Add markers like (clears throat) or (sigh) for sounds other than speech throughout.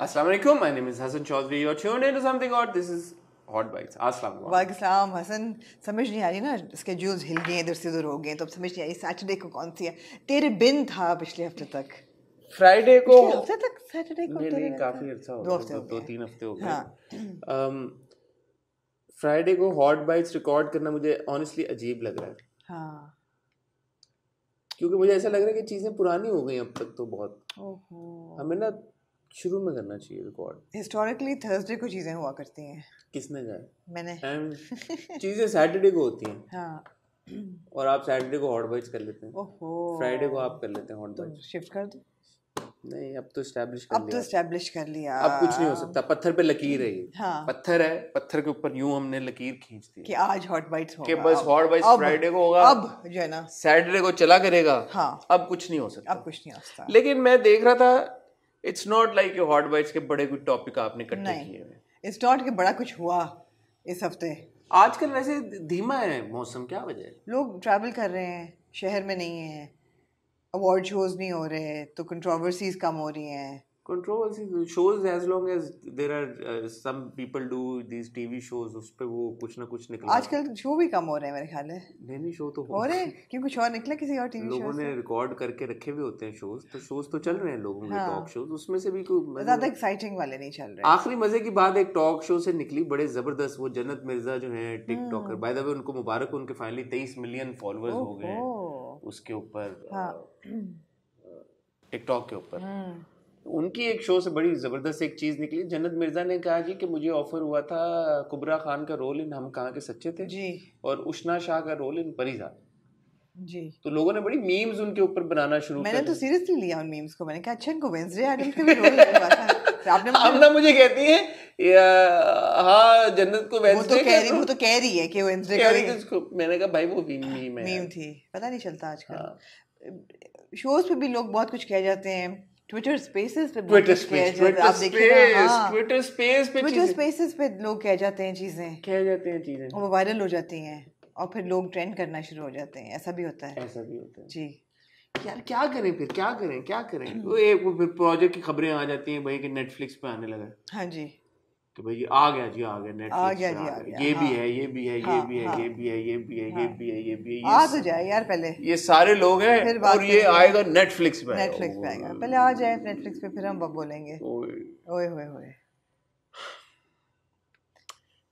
अस्सलाम वालेकुम Assalamualaikum. My name is Hassan Chaudhary. You're tuned into something और this is hot Bites. अस्सलाम वालेकुम हसन समझ नहीं आ रही ना इसके जूस हिल गए इधर से उधर हो गए तो अब समझ नहीं आ रही सैटरडे को कौन सी है तेरे बिन था पिछले हफ्ते तक फ्राइडे को हफ्ते तक सैटरडे को नहीं नहीं काफी अच्छा हो गया दो तीन हफ्ते हो गए हां फ्राइडे um, को हॉट बाइट्स रिकॉर्ड करना मुझे ऑनेस्टली अजीब लग रहा है हां क्योंकि मुझे ऐसा लग रहा है कि चीज़ें पुरानी हो गई अब तक तो बहुत हमें ना शुरू में करना चाहिए रिकॉर्ड हिस्टोरिकली थर्सडे को चीज़ें हुआ करती हैं किसने कहा मैंने (laughs) चीज़ें सैटरडे को होती हैं हाँ और आप सैटरडे को हॉट बॉइज कर लेते हैं ओहो फ्राइडे को आप कर लेते हैं हॉट बॉइज शिफ्ट कर दो नहीं अब तो एस्टैब्लिश कर अब तो लिया तो एस्टैब्लिश कर लिया अब कुछ नहीं हो सकता पत्थर पे लकीर है ये हाँ। पत्थर है पत्थर के ऊपर यूं हमने लकीर खींच दी कि आज हॉट बाइट्स होगा कि बस हॉट बाइट्स फ्राइडे को होगा अब जो है ना सैटरडे को चला करेगा हाँ अब कुछ नहीं हो सकता अब कुछ नहीं हो सकता लेकिन मैं देख रहा था it's not like hot wise के बड़े कुछ टॉपिक आपने इकट्ठे किए इस नॉट के बड़ा कुछ हुआ इस हफ्ते आजकल वैसे धीमा है मौसम क्या वजह है लोग ट्रैवल कर रहे हैं शहर में नहीं है अवार्ड शोज नहीं हो रहे तो कंट्रोवर्सीज कम हो रही हैं controversy shows as long as there are some people do these TV shows उस पर वो कुछ ना कुछ निकला आजकल शो तो भी कम हो रहे हैं मेरे ख्याल है नहीं नहीं शो तो हो रहे हैं क्यों कुछ और निकला किसी और टीवी लोगों ने रिकॉर्ड करके रखे हुए होते हैं शोज तो शोज तो चल रहे हैं लोगों के टॉक शोज उसमें से भी कोई ज्यादा एक्साइटिंग मतलब वाले नहीं चल रहे आखिरी मजे की बात एक टॉक शो से निकली बड़े जबरदस्त वो जन्नत मिर्जा जो है टिकटॉकर बाय द वे उनको मुबारक उनके फाइनली तेईस मिलियन फॉलोअर्स हो गए उसके ऊपर टिकटॉक हाँ। uh, uh, के ऊपर हम्म। उनकी एक शो से बड़ी ज़बरदस्त एक चीज़ निकली जन्नत मिर्ज़ा ने कहा जी कि मुझे ऑफ़र हुआ था कुबरा खान का रोल इन हम कहाँ के सच्चे थे जी और उष्णा शाह का रोल इन परिजा जी तो लोगों ने बड़ी मीम्स उनके ऊपर बनाना शुरू मैंने तो सीरियसली लिया उन मीम्स को मैंने कहा अच्छा इनको वेंसडे एडम्स के भी रोल हुआ था तो आपने मुझे, (laughs) मुझे कहती है हाँ जन्नत को वेंसडे वो तो कह रही वो तो कह रही है कि वेंसडे कह रही उसको मैंने कहा भाई वो मीम मीम हाँ, है मीम थी पता नहीं चलता आजकल शोज हाँ। पे भी लोग बहुत कुछ कह जाते हैं ट्विटर स्पेसेस पे ट्विटर स्पेस ट्विटर स्पेस पे ट्विटर स्पेसेस पे लोग कह जाते हैं चीजें कह जाते हैं चीजें वो वायरल हो जाती हैं और फिर लोग ट्रेंड करना शुरू हो जाते हैं ऐसा भी होता है ऐसा भी होता है जी यार क्या करें फिर क्या करें क्या करें वो एक वो फिर प्रोजेक्ट की खबरें आ जाती हैं भाई कि नेटफ्लिक्स पे आने लगा हाँ जी कि भाई आ गया जी आ गया नेटफ्लिक्स आ गया जी आ गया ये भी है ये भी है ये हाँ। भी है ये भी है ये भी है ये भी है ये भी है आ तो जाए यार पहले ये सारे लोग हैं और ये आएगा नेटफ्लिक्स पे नेटफ्लिक्स पे आएगा पहले आ जाए नेटफ्लिक्स पे फिर हम बोलेंगे ओए ओए ओए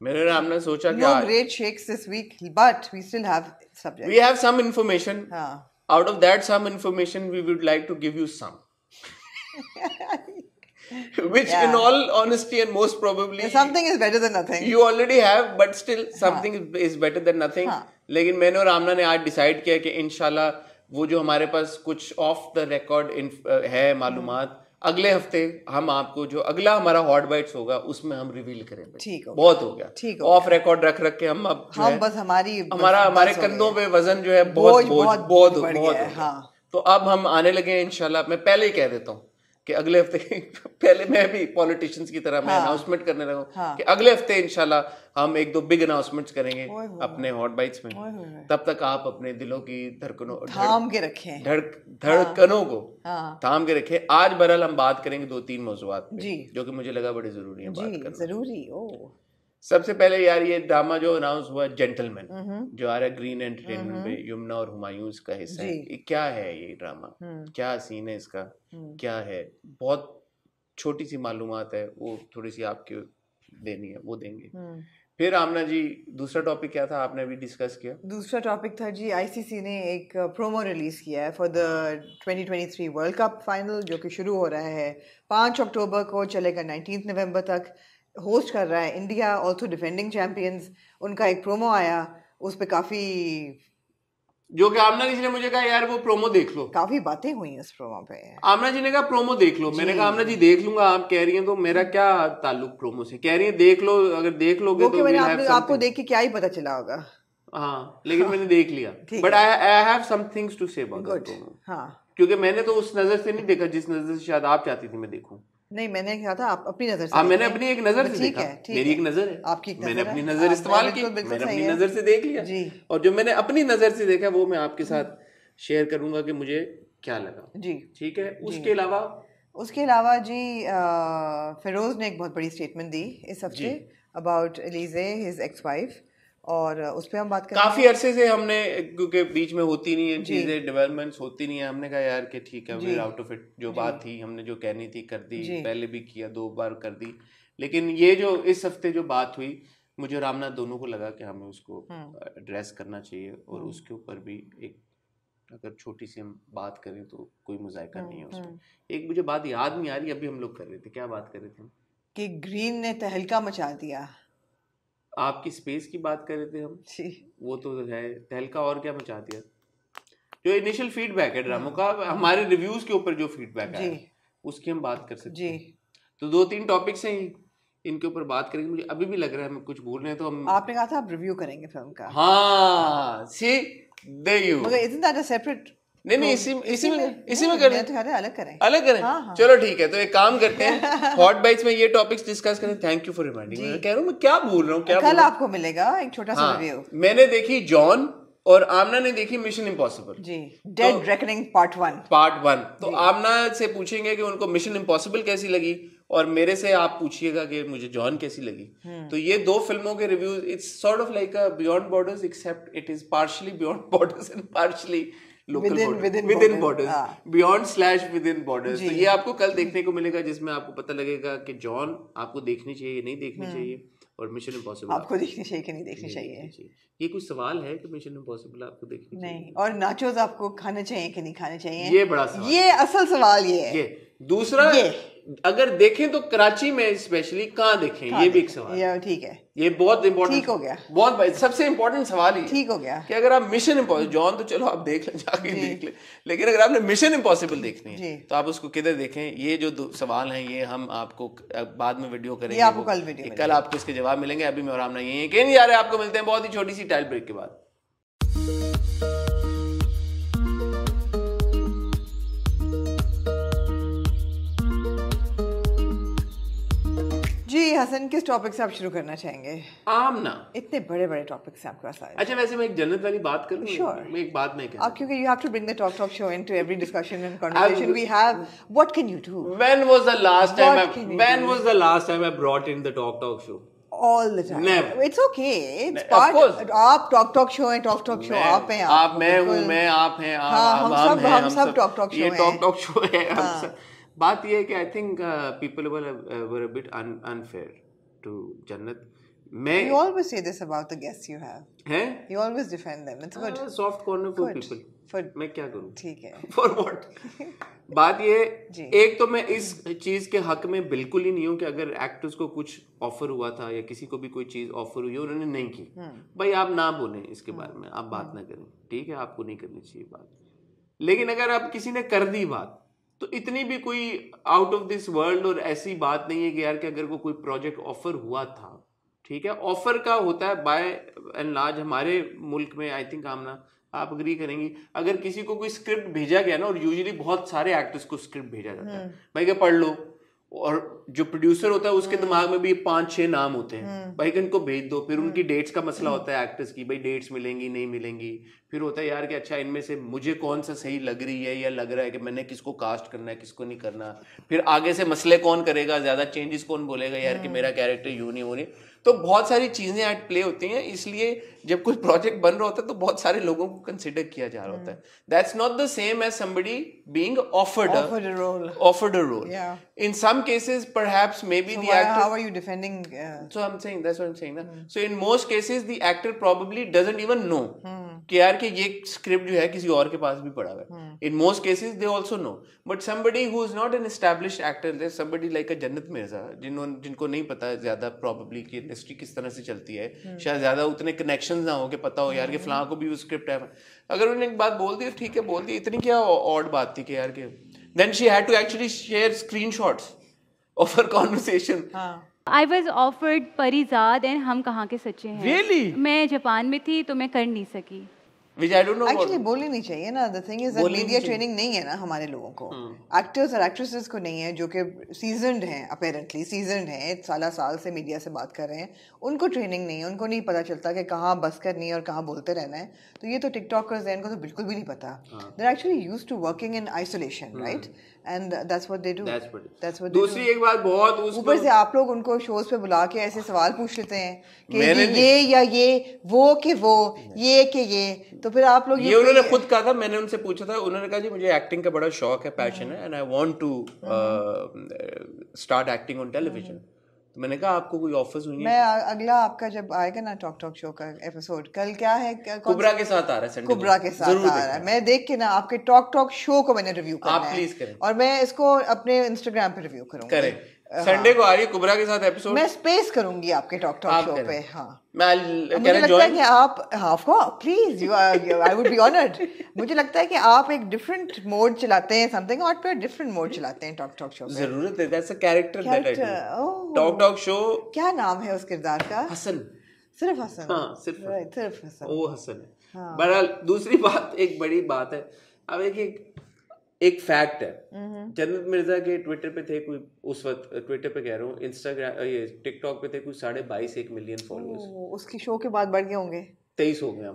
मेरे नाम ने हमने सोचा कि great shakes this week but we still have subject we have some information हां out of that some information we would like to give you some (laughs) which yeah. in all honesty and most probably something is better than nothing you already have but still something हाँ. is better than nothing हाँ. लेकिन मैंने और आमना ने आज decide किया कि इनशाला वो जो हमारे पास कुछ ऑफ द रिकॉर्ड है मालूम अगले हफ्ते हम आपको जो अगला हमारा हॉट बाइट्स होगा उसमें हम रिवील करेंगे ठीक हो बहुत हो गया ठीक ऑफ रिकॉर्ड रख रख के हम अब हम बस हमारी हमारा हमारे कंधों पे वजन जो है बहुत बहुत बहुत बहुत हाँ। तो अब हम आने लगे हैं इनशाला मैं पहले ही कह देता हूँ कि अगले हफ्ते (laughs) पहले मैं भी पॉलिटिशियंस की तरह मैं अनाउंसमेंट हाँ। करने लगा हाँ. कि अगले हफ्ते इंशाल्लाह हम एक दो बिग अनाउंसमेंट्स करेंगे अपने हॉट बाइट्स में तब तक आप अपने दिलों की धड़कनों थाम के रखें हाँ। धड़कनों को हाँ। थाम के रखें आज बहरहाल हम बात करेंगे दो तीन मौजूद जो कि मुझे लगा बड़ी जरूरी है बात जरूरी ओ सबसे पहले यार ये ड्रामा जो अनाउंस हुआ जेंटलमैन हम्म। जो आ रहा ग्रीन हम्म। एंटरटेनमेंट पे यमुना और हुमायूं का हिस्सा है क्या है ये ड्रामा हम्म। क्या सीन है इसका क्या है बहुत छोटी सी मालूम है वो थोड़ी सी आपके देनी है वो देंगे फिर आमना जी दूसरा टॉपिक क्या था आपने भी डिस्कस किया दूसरा टॉपिक था जी आईसीसी ने एक प्रोमो रिलीज किया है for the 2023 world cup final जो कि शुरू हो रहा है पाँच अक्टूबर को चलेगा नाइनटीन नवंबर तक होस्ट कर रहा है इंडिया ऑल्सो डिफेंडिंग चैम्पियंस उनका एक प्रोमो आया उस पर काफ़ी जो कि आमना जी ने मुझे कहा यार वो प्रोमो देख लो काफी बातें हुई उस प्रोमो पे आमना जी ने कहा प्रोमो देख लो मैंने कहा आमना जी देख लूंगा आप कह रही हैं तो मेरा क्या ताल्लुक प्रोमो से कह रही हैं देख लो अगर देख लोगे तो मैंने आप, आपको देख के क्या ही पता चला होगा हाँ लेकिन मैंने देख लिया but I have some to say क्योंकि मैंने तो उस नजर से नहीं देखा जिस नजर से शायद आप चाहती थी मैं देखूं नहीं मैंने कहा था आप अपनी नजर से आ, हाँ, मैंने अपनी एक नजर से ठीक है, मेरी एक नजर है आपकी मैंने अपनी नजर इस्तेमाल की मैंने अपनी नजर से देख लिया जी और जो मैंने अपनी नजर से देखा वो मैं आपके साथ शेयर करूंगा कि मुझे क्या लगा जी ठीक है उसके अलावा उसके अलावा जी फिरोज ने एक बहुत बड़ी स्टेटमेंट दी इस हफ्ते about alleged his ex wife और उस पर हम बात करें काफ़ी अरसे से हमने क्योंकि बीच में होती नहीं है चीज़ें डेवलपमेंट्स होती नहीं है हमने कहा यार कि ठीक है वेर आउट ऑफ इट जो बात थी हमने जो कहनी थी कर दी पहले भी किया दो बार कर दी लेकिन ये जो इस हफ्ते जो बात हुई मुझे रामनाथ दोनों को लगा कि हमें उसको एड्रेस हम्म। करना चाहिए और हम्म। उसके ऊपर भी एक अगर छोटी सी हम बात करें तो कोई मुजायका नहीं है हम्म, उसमें एक मुझे बात याद नहीं आ रही अभी हम लोग कर रहे थे क्या बात कर रहे थे कि ग्रीन ने तहलका मचा दिया आपकी स्पेस की बात कर रहे थे हम जी वो तो है तहलका और क्या मचा दिया जो इनिशियल फीडबैक है ड्रामो का हमारे रिव्यूज के ऊपर जो फीडबैक है उसकी हम बात कर सकते हैं तो दो तीन टॉपिक्स हैं इनके ऊपर बात करेंगे मुझे अभी भी लग रहा है हम कुछ भूल रहे हैं तो हम आपने कहा था आप रिव्यू करेंगे फिल्म का हाँ सी दे यू मगर इतना सेपरेट नहीं नहीं तो इसी इसी में इसी में कर लें अलग करें अलग करें हाँ, हाँ. चलो ठीक है तो एक काम करते हैं हॉट (laughs) बाइट्स में ये टॉपिक्स डिस्कस करें थैंक यू फॉर रिमाइंडिंग मैं कह रहा हूँ मैं क्या बोल रहा हूँ क्या कल आपको मिलेगा एक छोटा सा रिव्यू हाँ, मैंने देखी जॉन और आमना ने देखी मिशन इम्पॉसिबल जी dead reckoning part one part one तो, तो आमना से पूछेंगे कि उनको मिशन इम्पॉसिबल कैसी लगी और मेरे से आप पूछिएगा कि मुझे जॉन कैसी लगी हम्म। तो ये दो फिल्मों के reviews it's sort of like beyond borders except it is partially beyond borders and partially within borders beyond slash within borders तो ये आपको कल देखने को मिलेगा जिसमें आपको पता लगेगा कि जॉन आपको देखनी चाहिए नहीं देखनी हाँ। चाहिए और मिशन इम्पॉसिबल आपको देखनी चाहिए कि नहीं देखनी चाहिए ये कुछ सवाल है कि मिशन इम्पॉसिबल आपको देखनी नहीं और नाचोज आपको खाने चाहिए कि नहीं खाने चाहिए ये बड़ा ये असल सवाल ये है दूसरा अगर देखें तो कराची में स्पेशली कहाँ देखें ये भी एक सवाल ये ठीक है ये बहुत इम्पोर्टेंट हो गया बहुत सबसे इम्पोर्टेंट सवाल ही ठीक हो गया कि अगर आप मिशन इम्पोसिबल जॉन तो चलो आप देख लें जाके देख ले लेकिन अगर आपने मिशन इम्पोसिबल देखनी है तो आप उसको किधर देखें ये जो सवाल है ये हम आपको बाद में वीडियो करेंगे आपको कल वीडियो कल आपको इसके जवाब मिलेंगे अभी मैं और आमना यही है कि नहीं यार आपको मिलते हैं बहुत ही छोटी सी टाइल ब्रेक के बाद हसन किस टॉपिक से आप शुरू करना चाहेंगे आमना इतने बड़े बड़े टॉपिक से आपके पास आए अच्छा वैसे मैं एक जन्नत वाली बात करूं श्योर मैं एक बात नहीं कहूं आप क्योंकि you have to bring the talk talk show into every discussion and conversation we have what can you do when was the last time when was the last time I brought in the talk talk show all the time. Never. It's okay. It's Never. part. Of course. आप talk talk show हैं talk talk show आप हैं आप मैं हूँ मैं आप हैं हाँ हम सब हम सब टॉक टॉक शो ये टॉक टॉक शो है हम हाँ। सब बात यह है कि I think people were bit unfair to Jannat मैं you always say this about the guest you have हैं you always defend them it's good soft corner for people for मैं क्या करूं ठीक है फॉर (laughs) व्हाट (laughs) बात ये जी. एक तो मैं इस चीज के हक में बिल्कुल ही नहीं हूं कि अगर एक्टर्स को कुछ ऑफर हुआ था या किसी को भी कोई चीज ऑफर हुई है उन्होंने नहीं की हुँ. हम्म. भाई आप ना बोलें इसके बारे हम्म. में आप बात हम्म. ना करें ठीक है आपको नहीं करनी चाहिए बात लेकिन अगर आप किसी ने कर दी बात तो इतनी भी कोई आउट ऑफ दिस वर्ल्ड और ऐसी बात नहीं है कि यार कि अगर को कोई प्रोजेक्ट ऑफर हुआ था ठीक है ऑफर का होता है बाय एंड लार्ज हमारे मुल्क में आई थिंक आमना आप अग्री करेंगी अगर किसी को कोई स्क्रिप्ट भेजा गया ना और यूजली बहुत सारे एक्टर्स को स्क्रिप्ट भेजा जाता है हम्म। भाई क्या पढ़ लो और जो प्रोड्यूसर होता है उसके हम्म। दिमाग में भी पांच छह नाम होते हैं हम्म। भाई इनको भेज दो फिर उनकी डेट्स हम्म। का मसला होता है एक्टर्स की भाई डेट्स मिलेंगी नहीं मिलेंगी फिर होता है यार कि अच्छा इनमें से मुझे कौन सा सही लग रही है या लग रहा है कि मैंने किसको कास्ट करना है किसको नहीं करना फिर आगे से मसले कौन करेगा ज्यादा चेंजेस कौन बोलेगा यार कि मेरा कैरेक्टर यू नहीं हो रही तो बहुत सारी चीजें एट प्ले होती हैं इसलिए जब कुछ प्रोजेक्ट बन रहा होता है तो बहुत सारे लोगों को कंसिडर किया जा रहा होता है that's not the same as somebody being offered offered a role in some cases perhaps maybe so the why, actor how are you defending uh, so i'm saying that's what i'm saying na? Hmm. so in most cases the actor probably doesn't even know hmm. कि यार कि ये script जो है किसी और के पास भी पड़ा हुआ है in most cases they also know but somebody who is not an established actor somebody like a Jannat Mirza जिन्होंने जिनको नहीं पता ज्यादा प्रॉब्लली कि इंडस्ट्री किस तरह से चलती है hmm. शायद ज्यादा उतने कनेक्शन ना हो कि पता हो यार कि hmm. फलां को भी वो स्क्रिप्ट है अगर उन्होंने एक बात बोल दी ठीक है बोल दी इतनी क्या ऑड बात थी कि यार के then she had to actually share screenshots of her conversation I was offered Parizaad and हम कहाँ के सच्चे हैं really? मैं जापान में थी तो मैं कर नहीं सकी which I don't know actually what... बोलनी नहीं चाहिए ना the thing is that media training नहीं है ना हमारे लोगों को हाँ। actors और actresses को नहीं है जो कि seasoned हैं apparently seasoned हैं साला साल से मीडिया से बात कर रहे हैं उनको ट्रेनिंग नहीं है उनको नहीं पता चलता कि कहाँ बस करनी है और कहाँ बोलते रहना है तो ये तो टिकटॉकर्स हैं इनको तो बिल्कुल भी नहीं पता there actually use to working in isolation right and that's what they do that's what दूसरी एक बात बहुत ऊपर से आप लोग उनको शोज पे बुला के ऐसे सवाल पूछ लेते हैं कि ये या ये वो कि वो ये कि ये तो तो फिर आप लोग ये, उन्होंने खुद कहा था मैंने उनसे पूछा था उन्होंने कहा जी मुझे एक्टिंग का बड़ा शौक है पैशन है and I want to start acting on television तो मैंने कहा आपको कोई ऑफर्स हुई मैं अगला आपका जब आएगा ना टॉक टॉक शो का एपिसोड कल क्या है कुबरा के साथ आ रहा है कुबरा के साथ आ रहा है मैं देख के ना आपके टॉक टॉक शो को मैंने रिव्यू करना आप प्लीज करें और मैं इसको अपने इंस्टाग्राम पे रिव्यू करूंगा करें संडे हाँ। को आ रही कुबरा के साथ एपिसोड मैं स्पेस करूंगी आपके टॉक टॉक शो पे हाँ मैं मुझे लगता है कि आप ऑफ को please you I would be honoured मुझे लगता है कि आप एक डिफरेंट मोड चलाते हैं समथिंग और पे डिफरेंट मोड चलाते हैं टॉक टॉक शो पे जरूरत है that's a character that I do talk talk show क्या नाम है उस किरदार का हसन सिर्फ हसन हाँ सिर्फ सिर्फ हसन वो हसन है हाँ। बहरहाल दूसरी बात एक बड़ी बात है अब एक एक फैक्ट है जन्नत मिर्जा के ट्विटर पे थे कोई उस वक्त ट्विटर पे कह रहा हूँ इंस्टाग्राम ये टिकटॉक पे थे कोई साढ़े बाईस एक मिलियन फॉलोअर्स उसकी शो के बाद बढ़ गए होंगे तेईस हो गए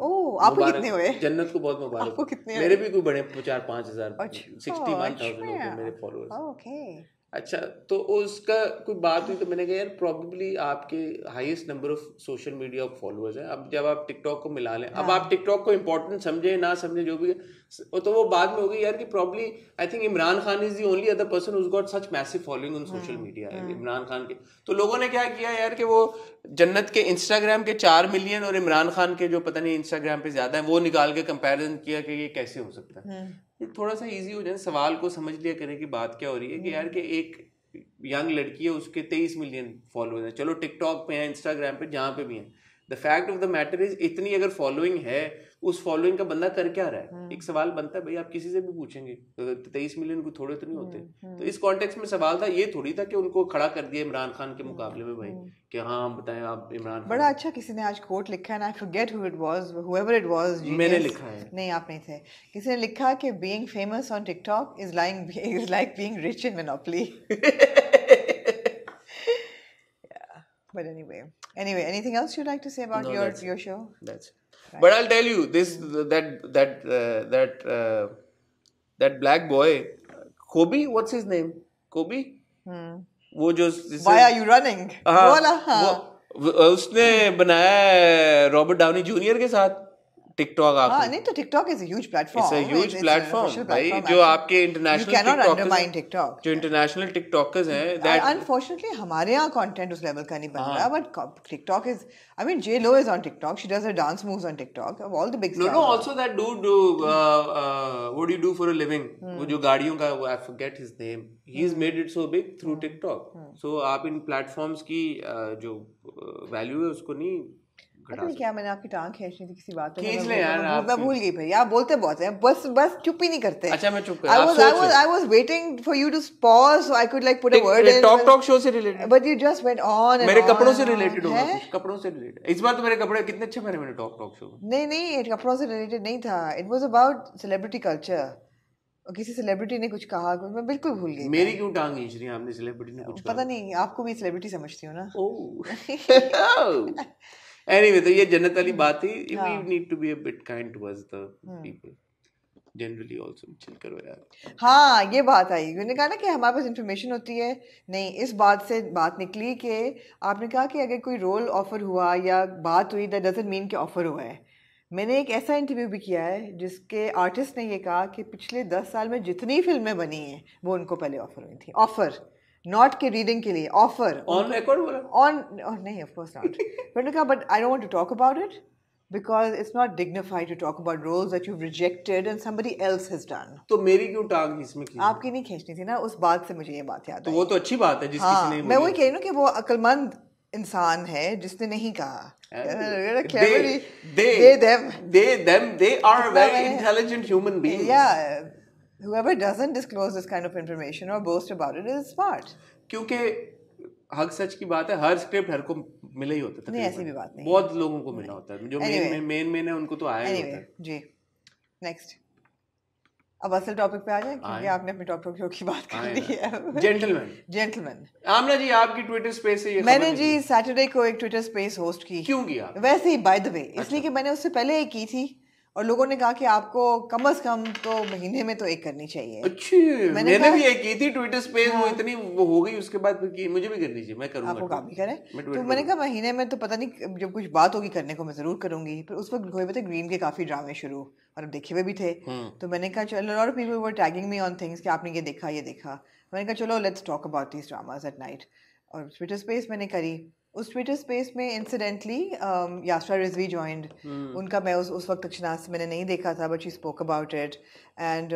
आपको कितने हुए जन्नत को बहुत मुबारक आपको कितने मेरे भी कोई बड़े चार पाँच हजार सिक्सटी वन थाउजेंड मेरे फॉलोअर्स अच्छा तो उसका कोई बात हुई तो मैंने कहा यार प्रॉब्लली आपके highest number of social media of followers हैं अब जब आप टिकटॉक को मिला लें हाँ. अब आप टिकटॉक को इम्पोर्टेंट समझे ना समझे जो भी है तो वो बाद में होगी यार कि probably I think Imran Khan is the only other person who's got such massive following on social media Imran Khan के तो लोगों ने क्या किया यार कि वो जन्नत के इंस्टाग्राम के चार मिलियन और इमरान खान के जो पता नहीं इंस्टाग्राम पे ज्यादा है वो निकाल के कंपेरिजन किया कि ये कैसे हो सकता है हाँ। थोड़ा सा इजी हो जाए सवाल को समझ लिया करें कि बात क्या हो रही है कि यार कि हम्म। एक यंग लड़की है उसके तेईस मिलियन फॉलोअर्स हैं चलो टिकटॉक पे हैं इंस्टाग्राम पे जहाँ पे भी हैं the fact of the matter is इतनी अगर फॉलोइंग है उस फॉलोइंग का बंदा कर क्या रहा है हम्म। एक सवाल बनता है भाई आप किसी से भी पूछेंगे तो तेईस मिलियन को थोड़े तो नहीं होते हम्म, हम्म। तो इस कॉन्टेक्स्ट में सवाल था ये थोड़ी था कि उनको खड़ा कर दिया इमरान खान के मुकाबले में भाई कि हाँ हम बताएं आप इमरान बड़ा अच्छा किसी ने आज कोट लिखा है ना forget who it was it was मैंने लिखा है नहीं आप नहीं थे किसी ने लिखा कि being famous on TikTok is like is like being rich in Monopoly But anyway, anyway, anything else you'd like to say about no, your your show? That's it. But I'll tell you this hmm. that that uh, that uh, that black boy, Kobe. What's his name? Kobe. Hmm. वो जो Why are you running? हाँ, बोला हाँ. वो, उसने बनाया Robert Downey junior के साथ टिकटॉक आप हाँ, नहीं तो TikTok is huge platform it's a huge platform भाई जो आपके इंटरनेशनल टिकटॉक जो इंटरनेशनल टिकटॉकर्स हैं दैट अनफॉर्चूनेटली हमारे यहां कंटेंट उस लेवल का नहीं बन रहा but TikTok is I mean J Lo is on TikTok she does a dance moves on TikTok of all the big no no also that do do what do you do for a living वो जो गाड़ियों का आई forget his name he is made it so big through TikTok so आप इन platforms की uh, जो value uh, है उसको नहीं क्या मैंने आपकी थी किसी बात भूल गई नहीं था इट अबाउट सेलिब्रिटी कल्चर किसी ने कुछ कहा मैं बिल्कुल भूल गई मेरी क्यों टांग खींच रही है ने पता नहीं आपको भी सेलिब्रिटी समझती हूँ ना (laughs) एनीवे तो ये जन्नत वाली बात ही we need to be a bit kind towards the people generally also chill करो यार हाँ ये बात आई मैंने कहा ना कि हमारे पास इंफॉर्मेशन होती है नहीं इस बात से बात निकली कि आपने कहा कि अगर कोई रोल ऑफ़र हुआ या बात हुई दैट डजंट मीन कि ऑफ़र हुआ है मैंने एक ऐसा इंटरव्यू भी किया है जिसके आर्टिस्ट ने ये कहा कि पिछले दस साल में जितनी फिल्में बनी हैं वो उनको पहले ऑफ़र हुई थी ऑफ़र नॉट के रीडिंग के लिए ऑफर ऑन रिकॉर्ड बोला ऑन oh, नहीं ऑफ कोर्स नॉट मैंने कहा but I don't want to talk about it because it's not dignified to talk about roles that you rejected and somebody else has done तो मेरी क्यों टांग इसमें की आपकी नहीं खींचनी थी ना उस बात से मुझे ये बात याद तो वो तो अच्छी बात है जिस हाँ, किसी ने मैं वही कह रही हूँ कि वो अकलमंद इंसान है जिसने नहीं कहा (laughs) दे दे दे दे they, them, they are very intelligent human whoever doesn't disclose this kind of information or boast about it is smart क्योंकि हक सच की बात है हर स्क्रिप्ट हर को मिला ही होता है नहीं ऐसी भी बात नहीं बहुत लोगों को मिला होता है जो मेन मेन मेन है उनको तो आया anyway, होता है जी नेक्स्ट अब असल टॉपिक पे आ जाए क्योंकि आपने अपने टॉपिक की बात कर दी है जेंटलमैन जेंटलमैन आमना जी आपकी ट्विटर स्पेस से ये मैंने जी सैटरडे को एक ट्विटर स्पेस होस्ट की क्यों किया वैसे ही बाय द वे इसलिए कि मैंने उससे पहले एक की थी और लोगों ने कहा कि आपको कम अज कम तो महीने में तो एक करनी चाहिए अच्छी मैंने, मैंने भी एक की थी ट्विटर स्पेस हाँ। वो इतनी वो हो गई उसके बाद मुझे भी करनी चाहिए मैं करूंगा आपको काम भी करें तो मैंने कहा महीने में तो पता नहीं जब कुछ बात होगी करने को मैं ज़रूर करूंगी पर उस वक्त हुए थे ग्रीन के काफ़ी ड्रामे शुरू और देखे हुए भी थे हाँ। तो मैंने कहा चलो और people were tagging me on things कि आपने ये देखा ये देखा मैंने कहा चलो let's talk about this dramas at night और ट्विटर स्पेस मैंने करी उस ट्विटर स्पेस में इंसिडेंटली यास्रा रिजवी ज्वाइंड उनका मैं उस उस वक्त से मैंने नहीं देखा था but she spoke about it and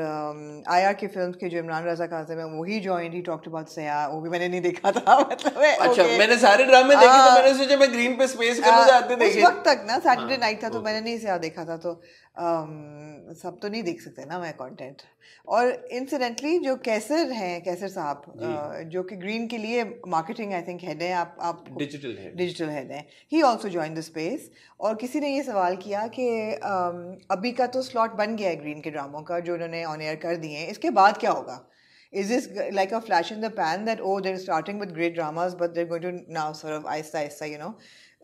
I R के फिल्म के जो इमरान रजा काजिम है वो ही ज्वाइन ही टॉक्ट अबाउट सया वो भी मैंने नहीं देखा था (laughs) मतलब अच्छा okay. मैंने सारे ड्रामे देखे तो हाँ। मैंने सोचा मैं ग्रीन पे स्पेस करना चाहते देखे वक्त तक ना सैटरडे नाइट हाँ, था तो मैंने नहीं सया देखा था तो um, सब तो नहीं देख सकते ना मैं कंटेंट और इंसिडेंटली जो कैसर हैं कैसर साहब जो कि ग्रीन के लिए मार्केटिंग आई थिंक हेड है आप आप डिजिटल हेड डिजिटल हेड हैं he also join the space और किसी ने ये सवाल किया कि um, अभी का तो स्लॉट बन गया है ग्रीन के ड्रामों का जो उन्होंने ऑन एयर कर दिए हैं इसके बाद क्या होगा is is like a flash in the pan that oh they're starting with great dramas but they're going to now sort of आहिस्ता आहिस्ता यू नो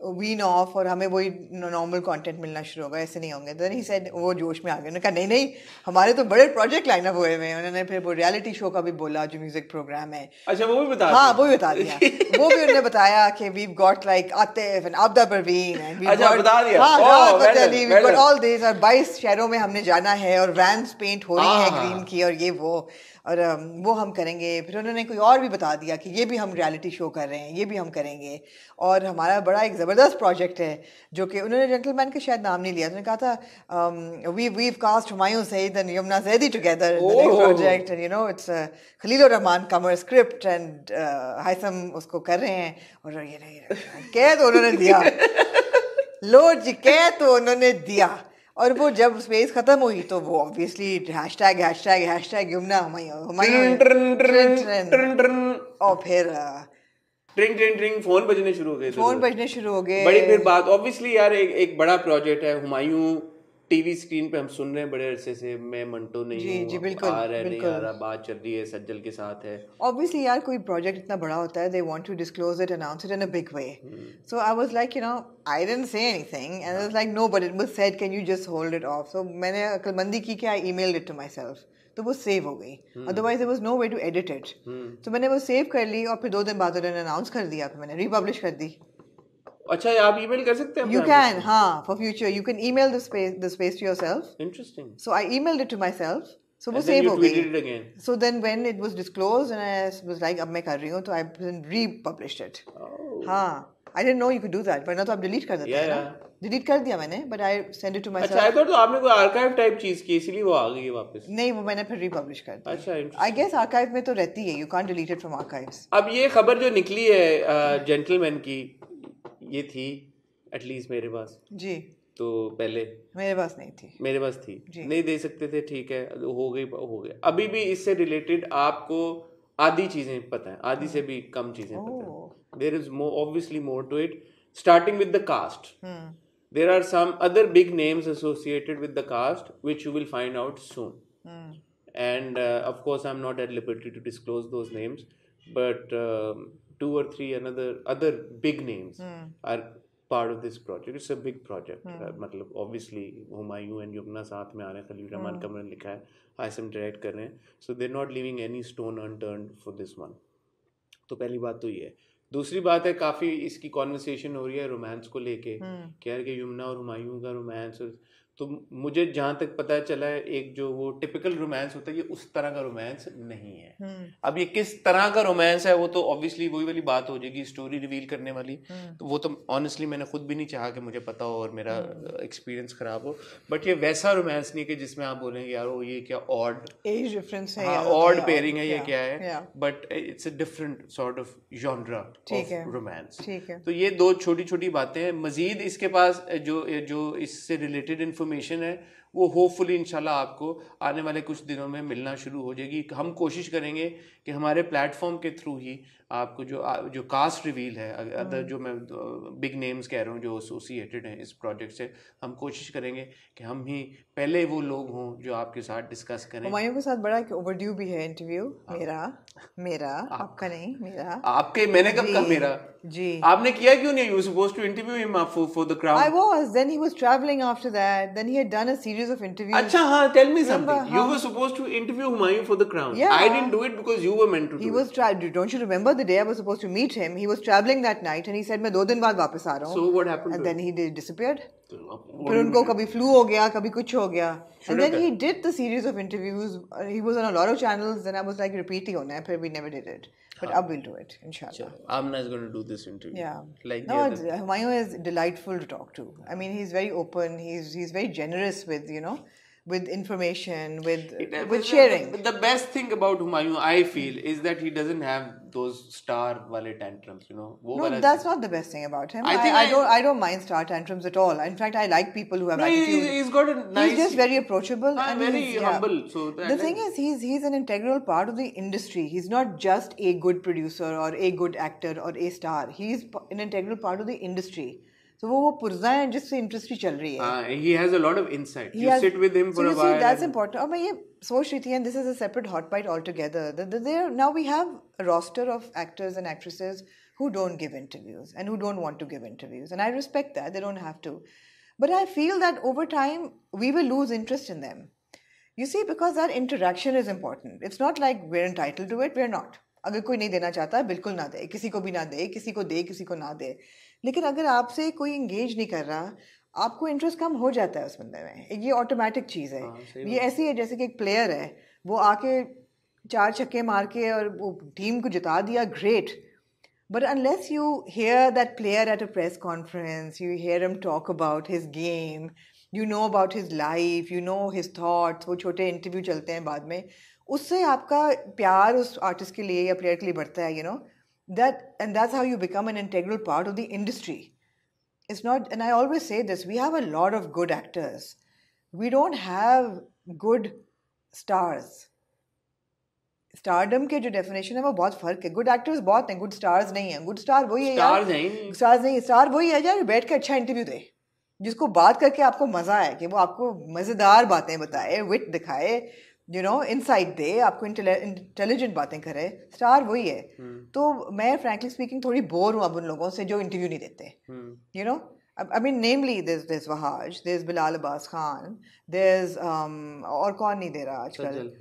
वीन ऑफ और हमें वही नॉर्मल कंटेंट मिलना शुरू होगा ऐसे नहीं होंगे देन ही सेड वो जोश में आ गए उन्होंने कहा नहीं नहीं हमारे तो बड़े प्रोजेक्ट लाइन अप हुए हुए हैं उन्होंने फिर वो रियलिटी शो का भी बोला जो म्यूजिक प्रोग्राम है अच्छा वो भी बता हाँ वो भी बता दिया (laughs) वो भी उन्होंने बताया कि we got like Atif and Abida Parveen and अच्छा ऑल दिस हाँ, oh, और 22 शहरों में हमने जाना है और वैन पेंट हो रही है ग्रीन हाँ। की और ये वो और वो हम करेंगे फिर उन्होंने कोई और भी बता दिया कि ये भी हम रियलिटी शो कर रहे हैं ये भी हम करेंगे और हमारा बड़ा एक ज़बरदस्त प्रोजेक्ट है जो कि उन्होंने जेंटलमैन का शायद नाम नहीं लिया उन्होंने कहा था we we've cast Humayun Saeed and Yumna Zaidi together project and you know it's Khalil Rehman Qamar script and Haissam उसको कर रहे हैं और ये नहीं कह तो उन्होंने दिया लोड जी कह तो उन्होंने दिया और वो जब स्पेस खत्म हुई तो वो obviously hashtag hashtag hashtag Yumna और फिर ट्रिंग ट्रिंग ट्रिंग फोन बजने शुरू हो गए फोन बजने शुरू हो गए बड़ी फिर बात ऑब्वियसली यार एक एक बड़ा प्रोजेक्ट है हुमायूं टीवी स्क्रीन पे हम सुन रहे हैं बड़े अरसे से मैं मंटो नहीं जी, जी, बिल्कुल, आ रहा बिल्कुल. नहीं आ रहा बात चल रही है सज्जल के साथ है ऑब्वियसली यार कोई प्रोजेक्ट इतना बड़ा होता है they want to disclose it announce it in a big way so I was like you know I didn't say anything and I was like no but it was said can you just hold it off so मैंने अकलमंदी की कि I email it to myself तो वो save हो गई otherwise there was no way to edit it तो मैंने वो सेव कर ली और फिर दो दिन बाद उन्होंने अनाउंस कर दिया फिर मैंने रिपब्लिश कर दी अच्छा आप ईमेल कर सकते हैं यू कैन हाँ for future you can email this space this space to yourself interesting so I emailed it to myself so वो सेव हो गई so then when it was disclosed and I was like अब मैं कर रही हूं तो आई republished it हां I didn't know you could do that वरना तो आप डिलीट कर देते हैं yeah. डिलीट कर दिया मैंने but I send it to myself अच्छा तो आपने कोई आर्काइव टाइप चीज की इसलिए वो आ गई वापस नहीं वो मैंने फिर रीपब्लिश कर दिया अच्छा आई गेस आर्काइव में तो रहती है you can't delete it from archives अब ये खबर जो निकली है जेंटलमैन uh, की ये थी एटलीस्ट मेरे पास जी तो पहले मेरे पास नहीं थी मेरे पास थी नहीं दे सकते थे ठीक है हो गई हो गया अभी भी इससे रिलेटेड आपको आधी चीज़ें पता है आधी से भी कम चीज़ें पता है there is more obviously more to it starting with the cast there are some other big names associated with the cast which you will find out soon and of course I am not at liberty to disclose those names but two or three another other big names mm. are part of this project it's a big project मतलब obviously Humayun and Yumna साथ में आ रहे हैं Khalil Rahman hmm. कमर ने लिखा है I S M direct कर रहे हैं so they're not leaving any stone unturn for this one तो पहली बात तो ये है दूसरी बात है काफ़ी इसकी कॉन्वर्सेशन हो रही है रोमांस को लेके hmm. कि यार कि यमुना और हुमायूं का रोमांस और तो मुझे जहां तक पता चला है एक जो वो टिपिकल रोमांस होता है ये उस तरह का रोमांस नहीं है हम्म। अब ये किस तरह का रोमांस है वो तो ऑब्वियसली वही वाली बात हो जाएगी स्टोरी रिवील करने वाली हम्म। तो वो तो ऑनेस्टली मैंने खुद भी नहीं चाहा कि मुझे पता हो और मेरा एक्सपीरियंस हम्म। खराब हो बट ये वैसा रोमांस नहीं है कि जिसमें आप बोलेंगे यार वो ये क्या ऑड एज डिफरेंस है ऑड हाँ, पेयरिंग तो है ये क्या है but it's a different sort of genre of romance तो ये दो छोटी छोटी बातें हैं मजीद इसके पास जो जो इससे रिलेटेड इन्फॉर्मेशन ट्रांसफॉर्मेशन है वो होपफुली इंशाल्लाह आपको आने वाले कुछ दिनों में मिलना शुरू हो जाएगी हम कोशिश करेंगे कि हमारे प्लेटफॉर्म के थ्रू ही आपको जो जो कास्ट रिवील है अदर हम्म। जो मैं बिग नेम्स कह रहा हूँ जो एसोसिएटेड हैं इस प्रोजेक्ट से हम कोशिश करेंगे कि हम ही पहले वो लोग हों जो आपके साथ डिस्कस करें हमायों के साथ बड़ा ओवरड्यू भी है इंटरव्यू हाँ। मेरा मेरा आप, हाँ। आपका नहीं मेरा आपके मैंने कब कहा मेरा जी आपने किया क्यों नहीं you suppose to interview him for for the crown I was then he was travelling after that then he had done a series of interviews अच्छा हां tell me something you were suppose to interview Humayun for the crown I didn't do it because you He was traveling. Don't you remember the day I was supposed to meet him? He was traveling that night, and he said, "मैं दो दिन बाद वापस आ रहा हूँ." So what happened? And then he disappeared. फिर उनको कभी फ्लू हो गया कभी कुछ हो गया and then he did the series of interviews he was on a lot of channels and I was like repeat ही होना है फिर we never did it but अब विल डू इट इंशाल्लाह Aamna is going to do this interview या like Humayun is delightful to talk to. I mean, he's very open. He's he's very generous with you know with information, with it, with sharing. The, the, best thing about Humayun, I feel, is that he doesn't have those star wale tantrums. You know, no, that's not the best thing about him. I, think I, I, don't I don't mind star tantrums at all. In fact, I like people who have no, attitude. he's got a nice. He's just very approachable ah, and very humble. So the thing is, he's he's an integral part of the industry. He's not just a good producer or a good actor or a star. He's an integral part of the industry. तो वो वो पुर्जा है जिससे industry चल रही है he has a lot of insight you sit with him for a while that's important और मैं ये सोच रही थी and this is a separate hot bite all together there now we have roster of actors and actresses who don't give interviews and who don't want to give interviews. And I respect that, they don't have to. But I feel that over time, we will lose interest in them. You see, because that interaction is important. It's not like we're entitled to it, we're not. अगर कोई नहीं देना चाहता बिल्कुल ना दे किसी को भी ना दे किसी को दे किसी को ना दे लेकिन अगर आपसे कोई इंगेज नहीं कर रहा आपको इंटरेस्ट कम हो जाता है उस बंदे में ये ऑटोमेटिक चीज़ है आ, हाँ, ये ऐसी है जैसे कि एक प्लेयर है वो आके चार छक्के मार के और वो टीम को जिता दिया great but unless you hear that player at a press conference you hear him talk about his game you know about his life you know his thoughts वो छोटे इंटरव्यू चलते हैं बाद में उससे आपका प्यार उस आर्टिस्ट के लिए या प्लेयर के लिए बढ़ता है you you know know? that and that's how you become an integral part of the industry it's not and i always say this we have a lot of good actors we don't have good stars stardom के जो definition है वो बहुत फर्क है good actors बहुत हैं good stars नहीं हैं गुड स्टार वही है यार स्टार्स नहीं स्टार वही है यार बैठ के अच्छा इंटरव्यू दे जिसको बात करके आपको मज़ा आए कि वो आपको मज़ेदार बातें बताए विट दिखाए यू नो इनसाइट दे आपको इंटेलिजेंट बातें करे स्टार वही है हम्म। तो मैं फ्रैंकली स्पीकिंग थोड़ी बोर हूँ अब उन लोगों से जो इंटरव्यू नहीं देते you know I mean namely this this Wahaj this Bilal Abbas Khan this और कौन नहीं दे रहा आजकल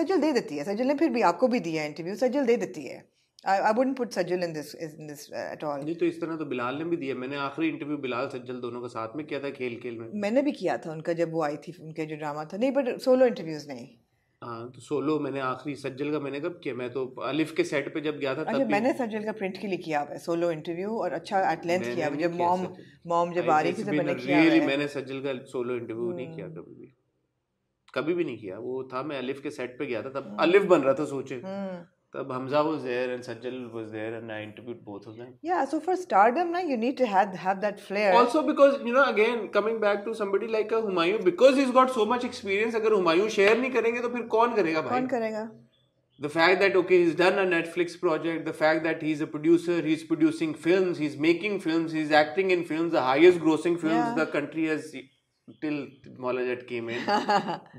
सजल दे देती है सजल ने फिर भी आपको भी दिया इंटरव्यू सजल दे देती है I wouldn't put Sajal in this in this at all नहीं तो इस तरह तो बिलाल ने भी दिया मैंने आखिरी इंटरव्यू बिलाल सज्जल दोनों के साथ में किया था खेल खेल में मैंने भी किया था उनका जब वो आई थी उनके जो ड्रामा था नहीं बट सोलो इंटरव्यूज नहीं हाँ तो सोलो मैंने आखिरी सज्जल का मैंने कब किया मैं तो अलिफ के सेट पे जब गया था अच्छा मैंने सज्जल का प्रिंट के लिए किया है सोलो इंटरव्यू और अच्छा एट लेंथ किया जब मॉम मॉम जब आ रही थी तो मैंने किया रियली मैंने सज्जल का सोलो इंटरव्यू नहीं किया हम्म। कभी भी कभी भी नहीं किया वो था मैं अलिफ के सेट पे गया था तब हम्म। अलिफ बन रहा था सोचे हम्म। Hamza was there and Sajjal was there and I interviewed both of them. Yeah, so for stardom now you need to have have that flair. Also because you know again coming back to somebody like a Humayun because he's got so much experience अगर Humayun share नहीं करेंगे तो फिर कौन करेगा भाई? कौन करेगा? The fact that okay he's done a Netflix project, the fact that he's a producer, he's producing films, he's making films, he's acting in films, the highest grossing films yeah. the country has till Molajet came in.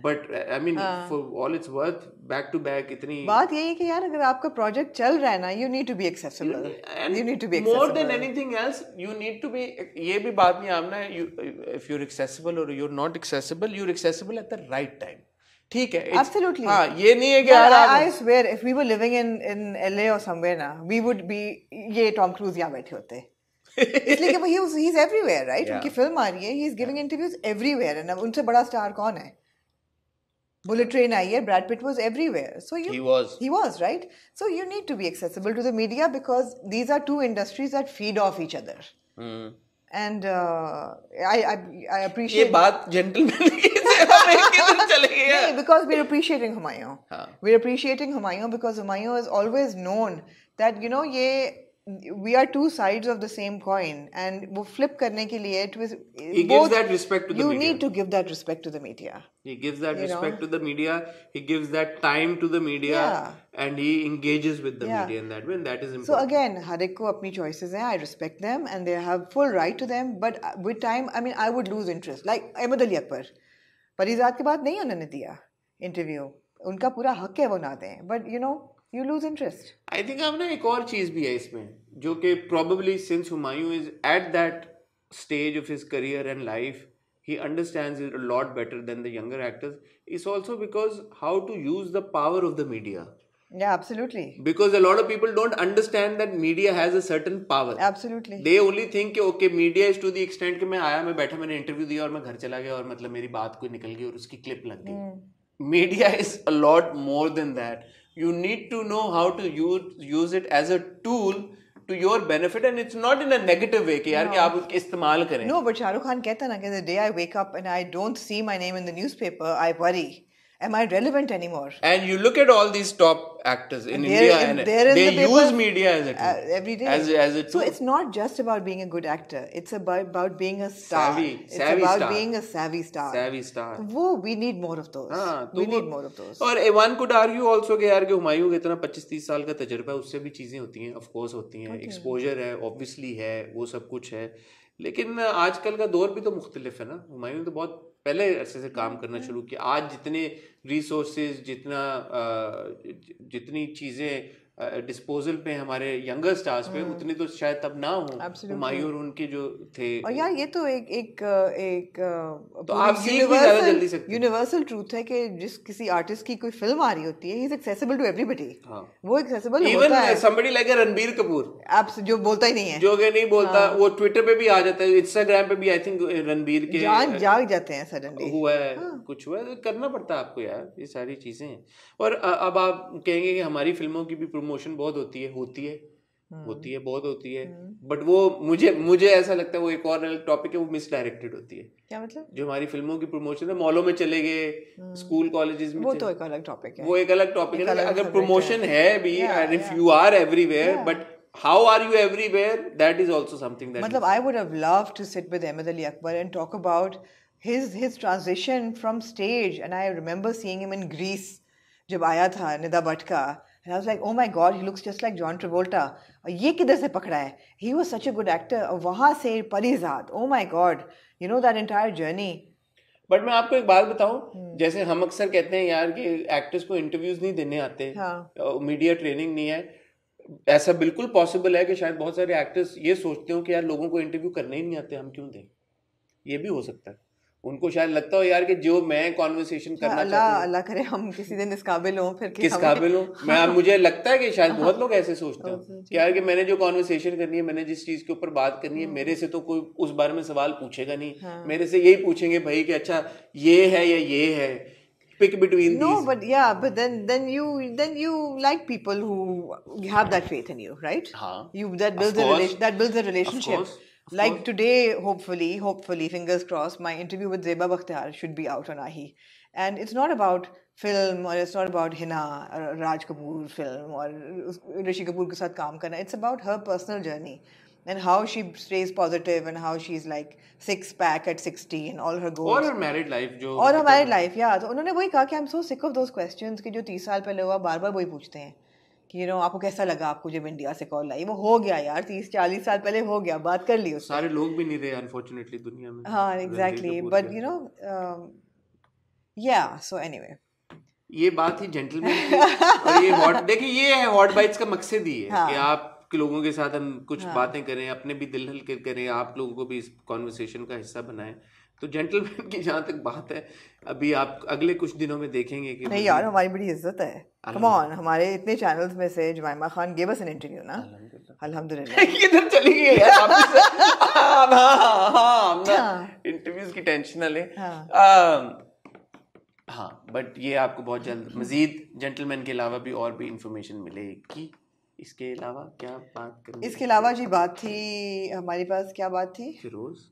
But I mean, हाँ. for all it's worth, back to back इतनी बात यही है कि यार अगर आपका project चल रहा है ना, you need to be accessible. You, and you need to be accessible. more than anything else, you need to be ये भी बात नहीं आमना है. you, if you're accessible or you're not accessible, you're accessible at the right time. ठीक है है ये नहीं कि यार ना ये टॉम क्रूज यहाँ बैठे होते इसलिए because these is always known that you know ये we are two sides of the same coin and wo flip karne ke liye it was he both, gives that respect to the you media. need to give that respect to the media he gives that you respect know? to the media he gives that time to the media yeah. and he engages with the yeah. media in that way and that is important so again har ek ko apni choices hain I respect them and they have full right to them but with time I mean I would lose interest like Ahmed Ali Akbar parizat ke baad nahi unhone diya interview उनका पूरा हक है वो ना दें but you know you lose interest i think अब ना एक और चीज भी है इसमें जो probably since Humayun is at that stage of his career and life he understands it a lot better than the younger actors it's also because how to use the power of the media yeah absolutely because a lot of people don't understand that media has a certain power absolutely they only think okay media is to the extent कि I आया मैं बैठा मैंने interview दिया और मैं घर चला गया और मतलब मेरी बात कोई निकल गई और उसकी क्लिप लग गई media is a lot more than that you need to know how to use use it as a tool to your benefit and it's not in a negative way कि यार कि आप उसके इस्तेमाल करें no but Shahrukh Khan कहता ना कि the day I wake up and I don't see my name in the newspaper I worry am I relevant anymore? And you look at all these top actors in they're, India, and and in they the use paper, media as a tool, Uh, every day. As, as a tool. So it's not just about being a good actor; it's about, about being a star. Savvy, it's savvy about star. being a savvy star. Savvy star. Wo, we need more of those. हाँ, we need more of those. Or और one could argue also that यार कि हुमायूं का इतना 25-30 साल का तजर्बा है उससे भी चीजें होती of course होती हैं, exposure है, obviously है, वो सब कुछ है. लेकिन आजकल का दौर भी तो मुख्तलिफ है ना हुमायूं तो बहुत पहले अच्छे से काम करना हम्म। शुरू किया आज जितने रिसोर्सेज जितना जितनी चीज़ें डिस्पोजल पे हमारे यंगर स्टार्स पे हम्म। उतने तो शायद तब ना हो हुमायूं और उनके जो थे और यार ये तो एक एक एक तो आप यूनिवर्सल ट्रूथ है कि जिस किसी आर्टिस्ट की कोई फिल्म आ रही होती है he is accessible to everybody वो एक्सेसिबल इवन है समबडी लाइक रणबीर कपूर आप जो बोलता ही नहीं है जो कि नहीं बोलता हाँ। वो ट्विटर पे भी आ जाता है इंस्टाग्राम पे भी आई थिंक रणबीर के जाग जाते हैं सडनली हुआ है हाँ। कुछ हुआ है तो करना पड़ता है आपको यार ये सारी चीजें और अब आप कहेंगे कि हमारी फिल्मों की भी मोशन बहुत होती है होती है होती है बहुत होती है बट वो मुझे मुझे ऐसा लगता है वो एक और टॉपिक है वो मिसडायरेक्टेड होती है क्या मतलब जो हमारी फिल्मों की प्रमोशन है मॉलों में चले गए स्कूल कॉलेजेस में वो तो एक अलग टॉपिक है वो एक अलग टॉपिक है अगर प्रमोशन है भी and if you are everywhere but how are you everywhere that is also something that matlab i would have loved to sit with Ahmed Ali Akbar and talk about his his transition from stage and i remember seeing him in Greece जब आया था निदा भट्ट का And I was like, oh my God, he looks just like John Travolta. और ये किधर से पकड़ा है he was such a good actor और वहाँ से Parizaad oh my god you know that entire journey but मैं आपको एक बात बताऊं hmm. जैसे हम अक्सर कहते हैं यार कि एक्टर्स को इंटरव्यूज नहीं देने आते मीडिया हाँ. ट्रेनिंग नहीं है ऐसा बिल्कुल पॉसिबल है कि शायद बहुत सारे एक्टर्स ये सोचते हो कि यार लोगों को इंटरव्यू करने ही नहीं आते हम क्यों दें ये भी हो सकता है उनको शायद लगता हो यार कि जो मैं कॉन्वर्सेशन हाँ, करना अल्लाह अल्लाह करे हम किसी दिन इस काबिल हों फिर किस काबिल हों मैं हाँ। मुझे लगता है कि शायद हाँ। बहुत लोग ऐसे सोचते हैं कि यार कि मैंने जो कॉन्वर्सेशन करनी है मैंने जिस चीज़ के ऊपर बात करनी है मेरे से तो कोई उस बारे में सवाल पूछेगा नहीं मेरे से यही पूछेंगे भाई कि अच्छा ये है या ये है pick between no these. but yeah but then then you then you like people who have that faith in you right huh you that builds a relation that builds a relationship Of like course. today, hopefully, hopefully, fingers crossed, my interview with Zeba Bakhtiar should be out on Ahi. And it's not about film or it's not about Hina or Raj Kapoor film or Rishi Kapoor ke saath kaam karna. It's about her personal journey and how she stays positive and how she's like six pack at 60 and all her goals Or her married life जो or her married life yeah So उन्होंने वही कहा कि I'm so sick of those questions कि जो 30 साल पहले हुआ बार बार वही पूछते हैं कि यू नो आपको कैसा लगा आपको जब इंडिया से कॉल आई वो हो गया यार तीस चालीस साल पहले हो गया बात कर ली सारे लोग भी नहीं रहे अनफॉर्चुनेटली दुनिया में हाँ एग्जैक्टली बट यू नो या सो एनीवे ये बात ही जेंटलमैन और ये हॉट (laughs) देखिए ये है हॉट बाइट्स का मकसद ही है हाँ. कि आप के लोगों के साथ हम कुछ हाँ. बातें करें अपने भी दिल हल्के करें आप लोगों को भी इस कॉन्वर्सेशन का हिस्सा बनाएं तो जेंटलमैन (laughs) की जहाँ तक बात है अभी आप अगले कुछ दिनों में देखेंगे कि नहीं यार हमारी बड़ी इज्जत है कम ऑन हमारे इतने चैनल्स में से Jemima Khan gave us an interview ना अल्हम्दुलिल्लाह (laughs) किधर चली गई यार आप हां हां हां इंटरव्यूज की टेंशन ना ले हां हां बट ये आपको बहुत जल्द मजीद जेंटलमैन के अलावा भी और भी इंफॉर्मेशन मिलेगी इसके अलावा क्या बात करनी इसके अलावा जी बात थी हमारे पास क्या बात थी फिरोज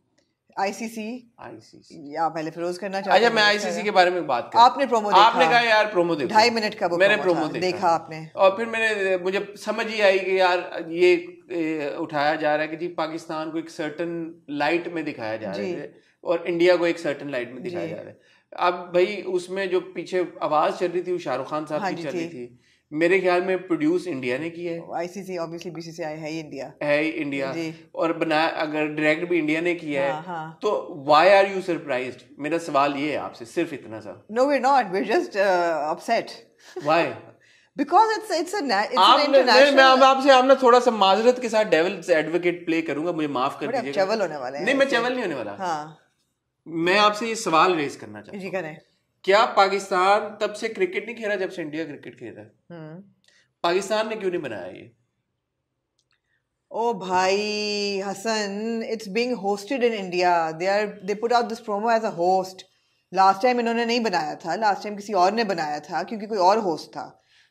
आईसीसी आईसीसी आप पहले फिरोज करना चाहते अच्छा मैं आईसीसी के बारे में बात कर आपने प्रोमो देखा आपने कहा यार प्रोमो देखो ढाई मिनट का मैंने प्रोमो देखा, देखा आपने और फिर मैंने मुझे समझ ही आई कि यार ये उठाया जा रहा है कि जी पाकिस्तान को एक सर्टन लाइट में दिखाया जा रहा है और इंडिया को एक सर्टन लाइट में दिखाया जा रहा है अब भाई उसमें जो पीछे आवाज चल रही थी वो शाहरुख खान साहब हाँ की चल रही थी मेरे ख्याल में प्रोड्यूस इंडिया ने की है आईसीसी ऑब्वियसली बीसीसीआई है इंडिया है इंडिया और बना अगर डायरेक्ट भी इंडिया ने किया है हाँ. हाँ। तो व्हाई आर यू सरप्राइज्ड मेरा सवाल ये है आपसे सिर्फ इतना सा no we not we just upset why because it's it's मैं आपसे आप ना थोड़ा सा माजरत के साथ डेविल्स एडवोकेट प्ले करूंगा मुझे माफ कर दीजिएगा चवल होने वाला है नहीं मैं चवल नहीं होने वाला हाँ मैं आपसे ये सवाल रेज करना चाहता हूँ क्या पाकिस्तान तब से क्रिकेट नहीं खेला जब से इंडिया क्रिकेट खेल रहा है हम्म। पाकिस्तान ने क्यों नहीं बनाया ये ओ भाई Hasan it's being hosted in India they are they put out this promo as a host last time इन्होंने नहीं बनाया था लास्ट टाइम किसी और ने बनाया था क्योंकि कोई और होस्ट था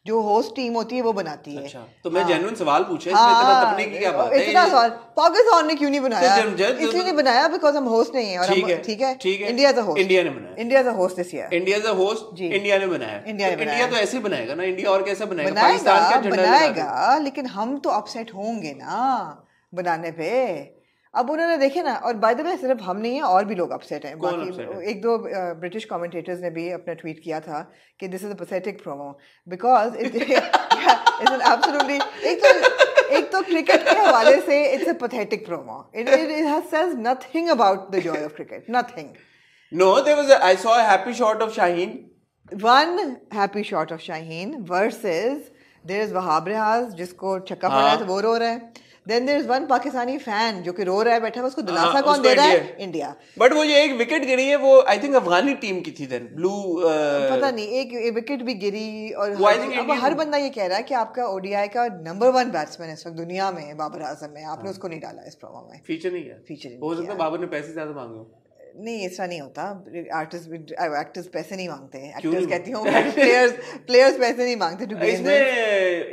जो होस्ट टीम होती है वो बनाती है अच्छा, तो मैं जेन्युइन हाँ। सवाल पूछे इसमें इतना तपने की क्या बात है सवाल पाकिस्तान तो ने क्यों नहीं बनाया इसलिए नहीं बनाया बिकॉज हम होस्ट नहीं है और ठीक है ठीक है इंडिया का होस्ट इंडिया ने बनाया इंडिया का होस्ट इस इंडिया का होस्ट जी इंडिया ने बनाया इंडिया तो इंडिया तो ऐसे ही बनाएगा ना इंडिया और कैसे बनाएगा पाकिस्तान का बनाएगा लेकिन हम तो अपसेट होंगे ना बनाने पे अब उन्होंने देखे ना और बाय द वे सिर्फ हम नहीं है और भी लोग अपसेट हैं बाकी upset है? एक दो ब्रिटिश uh, कमेंटेटर्स ने भी अपना ट्वीट किया था कि this is a promo because it is an absolutely एक तो एक तो क्रिकेट के हवाले से it's a pathetic promo it it has says nothing about the joy of cricket nothing no there was I saw a happy shot of Shaheen one happy shot of Shaheen versus there is Wahab Riaz जिसको छक्का पड़ा हाँ। है तो वो रो रहा है then there is one Pakistani fan जो कि रो रहा है बैठा है उसको दिलासा हाँ, कौन दे रहा है इंडिया बट वो ये एक विकेट गिरी है वो आई थिंक अफगानी टीम की थी देन ब्लू uh, पता नहीं एक विकेट भी गिरी और हर, बंदा ये कह रहा है कि आपका ओडीआई का नंबर वन बैट्समैन इस वक्त दुनिया में बाबर आजम है आपने हाँ। उसको नहीं डाला इस प्रोग्राम में फीचर नहीं है फीचर हो सकता बाबर ने पैसे ज्यादा मांगे हो नहीं ऐसा नहीं होता आर्टिस्ट एक्टर्स पैसे नहीं मांगते हैं एक्टर्स कहती हूँ प्लेयर्स प्लेयर्स पैसे नहीं मांगते टू इसने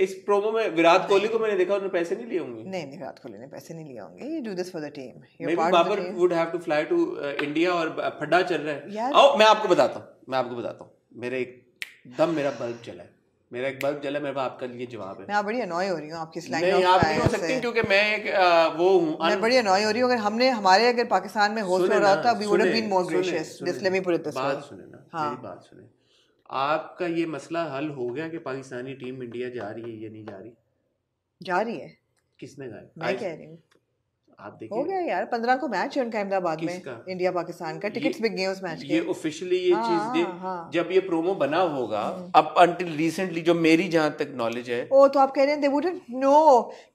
इस प्रोमो में विराट कोहली को मैंने देखा उन्होंने पैसे नहीं लिए होंगे नहीं नहीं विराट कोहली ने पैसे नहीं लिए होंगे you do this for the team you maybe Babar would have to fly to India और फड्डा चल रहा है आओ मैं आपको बताता हूं मैं आपको बताता हूं मेरे एक दम मेरा बल्ब जला है मेरा एक बल्ब जला मेरे पास आपका लिए जवाब है मैं बड़ी अनॉय हो रही हूँ आपकी स्लैंग नहीं आप नहीं हो सकती क्योंकि मैं एक वो हूँ मैं बड़ी अनॉय हो रही हूँ अगर हमने हमारे अगर पाकिस्तान में होस्ट हो रहा था we would have been more gracious this let me put it this बात सुने ना हाँ। मेरी बात सुने आपका ये मसला हल हो गया कि पाकिस्तानी टीम इंडिया जा रही है या नहीं जा रही जा रही है किसने कहा मैं कह रही हूँ आप देखिए हो गया यार पंद्रह को मैच है उनका अहमदाबाद में इंडिया पाकिस्तान का टिकट्स बिक गए उस मैच के ये ऑफिशियली ये चीज हाँ, दे हाँ, हाँ। जब ये प्रोमो बना होगा हम्म। अब अंटिल रिसेंटली जो मेरी जहां तक नॉलेज है ओ तो आप कह रहे हैं दे वुडंट नो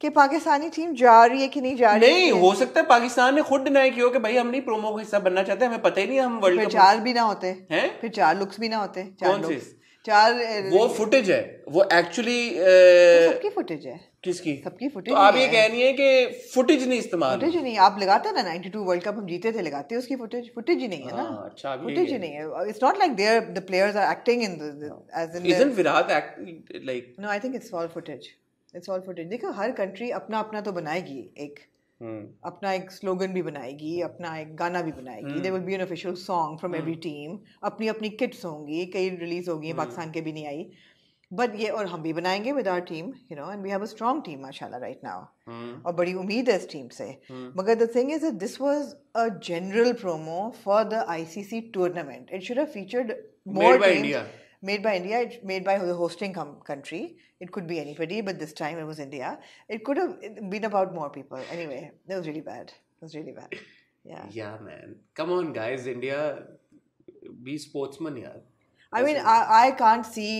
कि पाकिस्तानी टीम जा रही है कि नहीं जा रही नहीं हो सकता है पाकिस्तान ने खुद डिनाई किया कि भाई हम नहीं प्रोमो का हिस्सा बनना चाहते हमें पता ही नहीं हम वर्ल्ड कप चार भी ना होते हैं फिर चार लुक्स भी ना होते चार चार वो फुटेज है वो एक्चुअली सबकी फुटेज है किसकी सबकी फुटेज तो आप ये कह रही है कि फुटेज नहीं इस्तेमाल फुटेज नहीं आप लगाते ना 92 वर्ल्ड कप हम जीते थे लगाते उसकी फुटेज फुटेज ही नहीं है ना हाँ, अच्छा फुटेज ही नहीं है it's not like there the players are acting in age in isn't Virat like no I think it's all footage it's all footage देखो हर कंट्री अपना अपना तो बनाएगी एक हम्म। अपना एक स्लोगन भी बनाएगी अपना एक गाना भी बनाएगी they will be an official song from every team अपनी अपनी किट्स होंगी कई रिलीज होगी हम्म। पाकिस्तान के भी नहीं आई बट ये और हम भी बनाएंगे with our team you know and we have a strong team माशाल्लाह राइट नाउ और बड़ी उम्मीद है इस टीम से hmm. मगर the thing is this was a general promo for the ICC tournament it should have featured more made by India, made by the hosting country. It could be anybody, but this time it was India. It could have been about more people. Anyway, it was really bad. It was really bad. Yeah. Yeah, man. Come on, guys. India, be sportsman, yeah. I mean, I can't see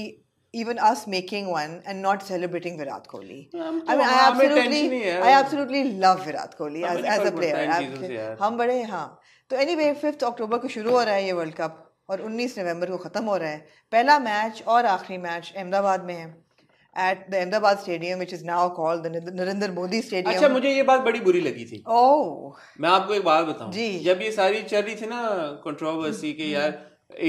even us making one and not celebrating Virat Kohli. तो I mean, I absolutely, I absolutely love Virat Kohli as, तो as a player. हम बड़े हाँ तो any way fifth October को शुरू हो रहा है ये वर्ल्ड कप और 19 नवंबर को ख़त्म हो रहा है पहला मैच और आखिरी मैच अहमदाबाद में है at the Ahmedabad stadium which is now called Narendra Modi stadium अच्छा मुझे ये बात बड़ी बुरी लगी थी ओह oh. मैं आपको एक बात बताऊं जी जब ये सारी चल रही थी ना कंट्रोवर्सी के हम्म। यार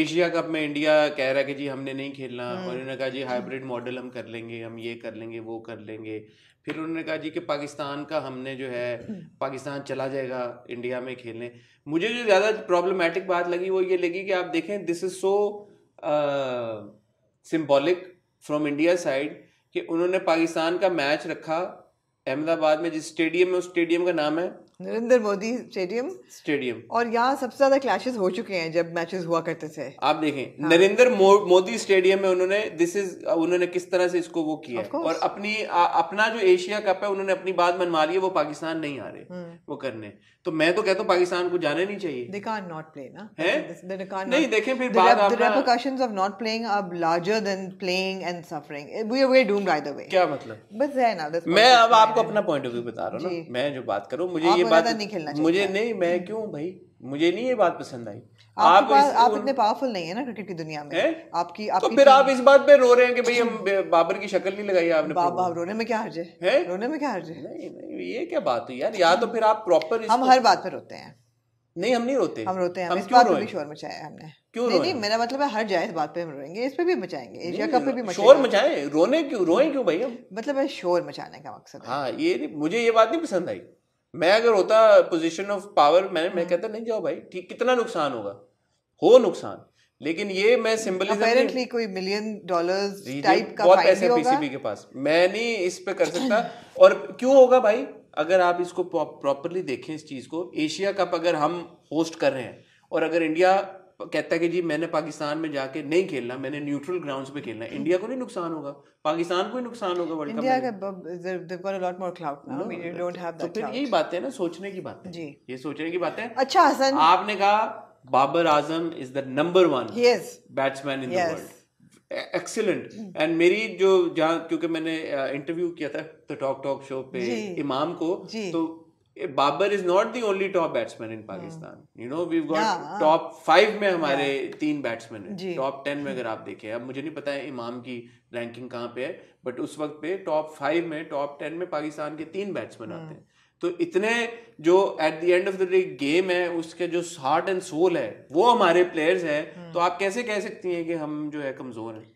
एशिया कप में इंडिया कह रहा है कि जी हमने नहीं खेलना हाँ। और उन्होंने कहा जी हाइब्रिड मॉडल हम कर लेंगे हम ये कर लेंगे वो कर लेंगे फिर उन्होंने कहा जी कि पाकिस्तान का हमने जो है हम्म। पाकिस्तान चला जाएगा इंडिया में खेलने मुझे जो ज़्यादा प्रॉब्लमेटिक बात लगी वो ये लगी कि आप देखें this is so symbolic from India side कि उन्होंने पाकिस्तान का मैच रखा अहमदाबाद में जिस स्टेडियम में उस स्टेडियम का नाम है नरेंद्र मोदी स्टेडियम स्टेडियम और यहाँ सबसे ज्यादा क्लैशेस हो चुके हैं जब मैचेस हुआ करते थे आप देखें हाँ। नरेंद्र मो, मोदी स्टेडियम में उन्होंने दिस इज उन्होंने किस तरह से इसको वो किया और अपनी आ, अपना जो एशिया कप है उन्होंने अपनी बात मनवा ली है वो पाकिस्तान नहीं आ रहे हम्म। वो करने तो मैं तो कहता हूँ पाकिस्तान को जाना नहीं चाहिए दे कान नॉट प्ले ना है नहीं देखें फिर eh, क्या मतलब बस है ना मैं अब आपको अपना पॉइंट ऑफ व्यू बता रहा हूँ मैं जो बात करूँ मुझे ये बात नहीं खेलना मुझे नहीं मैं क्यों भाई मुझे नहीं ये बात पसंद आई आप आप उन... इतने पावरफुल नहीं है ना क्रिकेट की दुनिया में आपकी आपकी तो फिर आप इस बात पे रो रहे हैं कि भाई हम बाबर की शक्ल नहीं लगाई आपने रोने में क्या हर्ज है रोने में क्या हर्ज है नहीं नहीं ये क्या बात हुई यार या तो फिर आप प्रॉपर हम हर बात पे रोते हैं नहीं हम नहीं रोते हम रोते हैं हम इस बार भी शोर मचाया हमने क्यों नहीं, नहीं मेरा मतलब है हर जायज बात पे हम रोएंगे इस पे भी मचाएंगे एशिया कप पे भी मचाएंगे शोर मचाए रोने क्यों रोए क्यों भाई मतलब है शोर मचाने का मकसद हाँ ये मुझे ये बात नहीं पसंद आई मैं अगर होता पोजीशन ऑफ पावर मैं मैं हाँ। कहता नहीं जाओ भाई ठीक कितना नुकसान होगा हो नुकसान लेकिन ये मैं सिंबलिज्म कोई मिलियन डॉलर्स टाइप का बहुत पैसे पीसीबी के पास मैं नहीं इस पे कर सकता और क्यों होगा भाई अगर आप इसको प्रॉपरली देखें इस चीज को एशिया कप अगर हम होस्ट कर रहे हैं और अगर इंडिया कहता है कि जी मैंने पाकिस्तान में जाके नहीं खेलना मैंने न्यूट्रल ग्राउंड्स पे खेलना इंडिया को नहीं नुकसान होगा पाकिस्तान को ही नुकसान होगा वर्ल्ड कप तो फिर यही बातें ना सोचने की बातें जी ये सोचने की बातें अच्छा हसन आपने कहा Babar Azam is the number one batsman in the world excellent and मेरी जो जहाँ क्योंकि मैंने इंटरव्यू किया था तो टॉक टॉक शो पे इमाम को तो Babar is not the only top batsman in Pakistan you know we got top five में हमारे तीन बैट्समैन है टॉप टेन में अगर आप देखें अब मुझे नहीं पता है इमाम की रैंकिंग कहाँ पे है बट उस वक्त पे टॉप फाइव में टॉप टेन में पाकिस्तान के तीन बैट्समैन hmm। आते हैं तो इतने जो at the end of the day game है उसके जो हार्ट एंड सोल है वो हमारे प्लेयर्स हैं hmm। तो आप कैसे कह सकती हैं कि हम जो है कमजोर हैं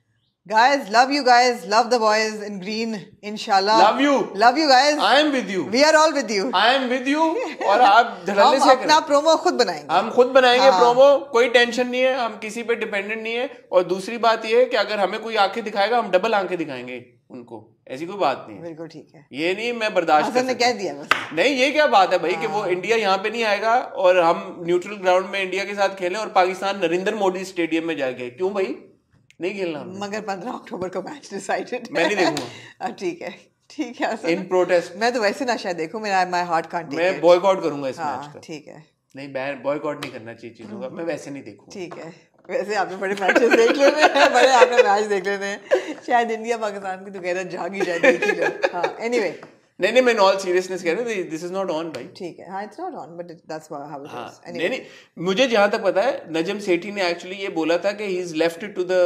Guys, love you guys. Love the boys in green. Inshallah. Love you. Love you guys. I am with you. We are all with you. I am with you. और आप (laughs) धड़ल्ले से अपना promo खुद बनाएंगे हम खुद बनाएंगे हाँ। promo प्रोमो कोई टेंशन नहीं है हम किसी पे डिपेंडेंट नहीं है और दूसरी बात यह है कि अगर हमें कोई आंखें दिखाएगा हम डबल आंखें दिखाएंगे उनको ऐसी कोई बात नहीं बिल्कुल ठीक है ये नहीं मैं बर्दाश्त कर कह दिया बस नहीं ये क्या बात है भाई कि वो इंडिया हाँ। यहाँ पे नहीं आएगा और हम न्यूट्रल ग्राउंड में इंडिया के साथ खेलें और पाकिस्तान नरेंद्र मोदी स्टेडियम में जाएंगे क्यों भाई नहीं खेलना मगर पंद्रह अक्टूबर को मैच डिसाइडेड मैं नहीं देखूंगा ठीक है ठीक है इन प्रोटेस्ट मैं तो वैसे ना शायद देखूं मेरा माय हार्ट कांट मैं बॉयकॉट करूंगा इस मैच हाँ, का ठीक है नहीं बॉयकॉट नहीं करना चाहिए चीज़ों का मैं वैसे नहीं देखूंगा ठीक है वैसे आपने बड़े मैचेस देख लेने हैं बड़े आपने मैच देख लेने हैं शायद इंडिया पाकिस्तान की तो गैरत जागी जाए जाए हाँ, anyway, नहीं नहीं मैं ऑल सीरियसनेस कह रहा हूँ दिस इज नॉट ऑन भाई ठीक है हाँ it's not on but that's how it is नहीं नहीं मुझे जहाँ तक पता है नजम सेठी ने एक्चुअली ये बोला था कि he is left to the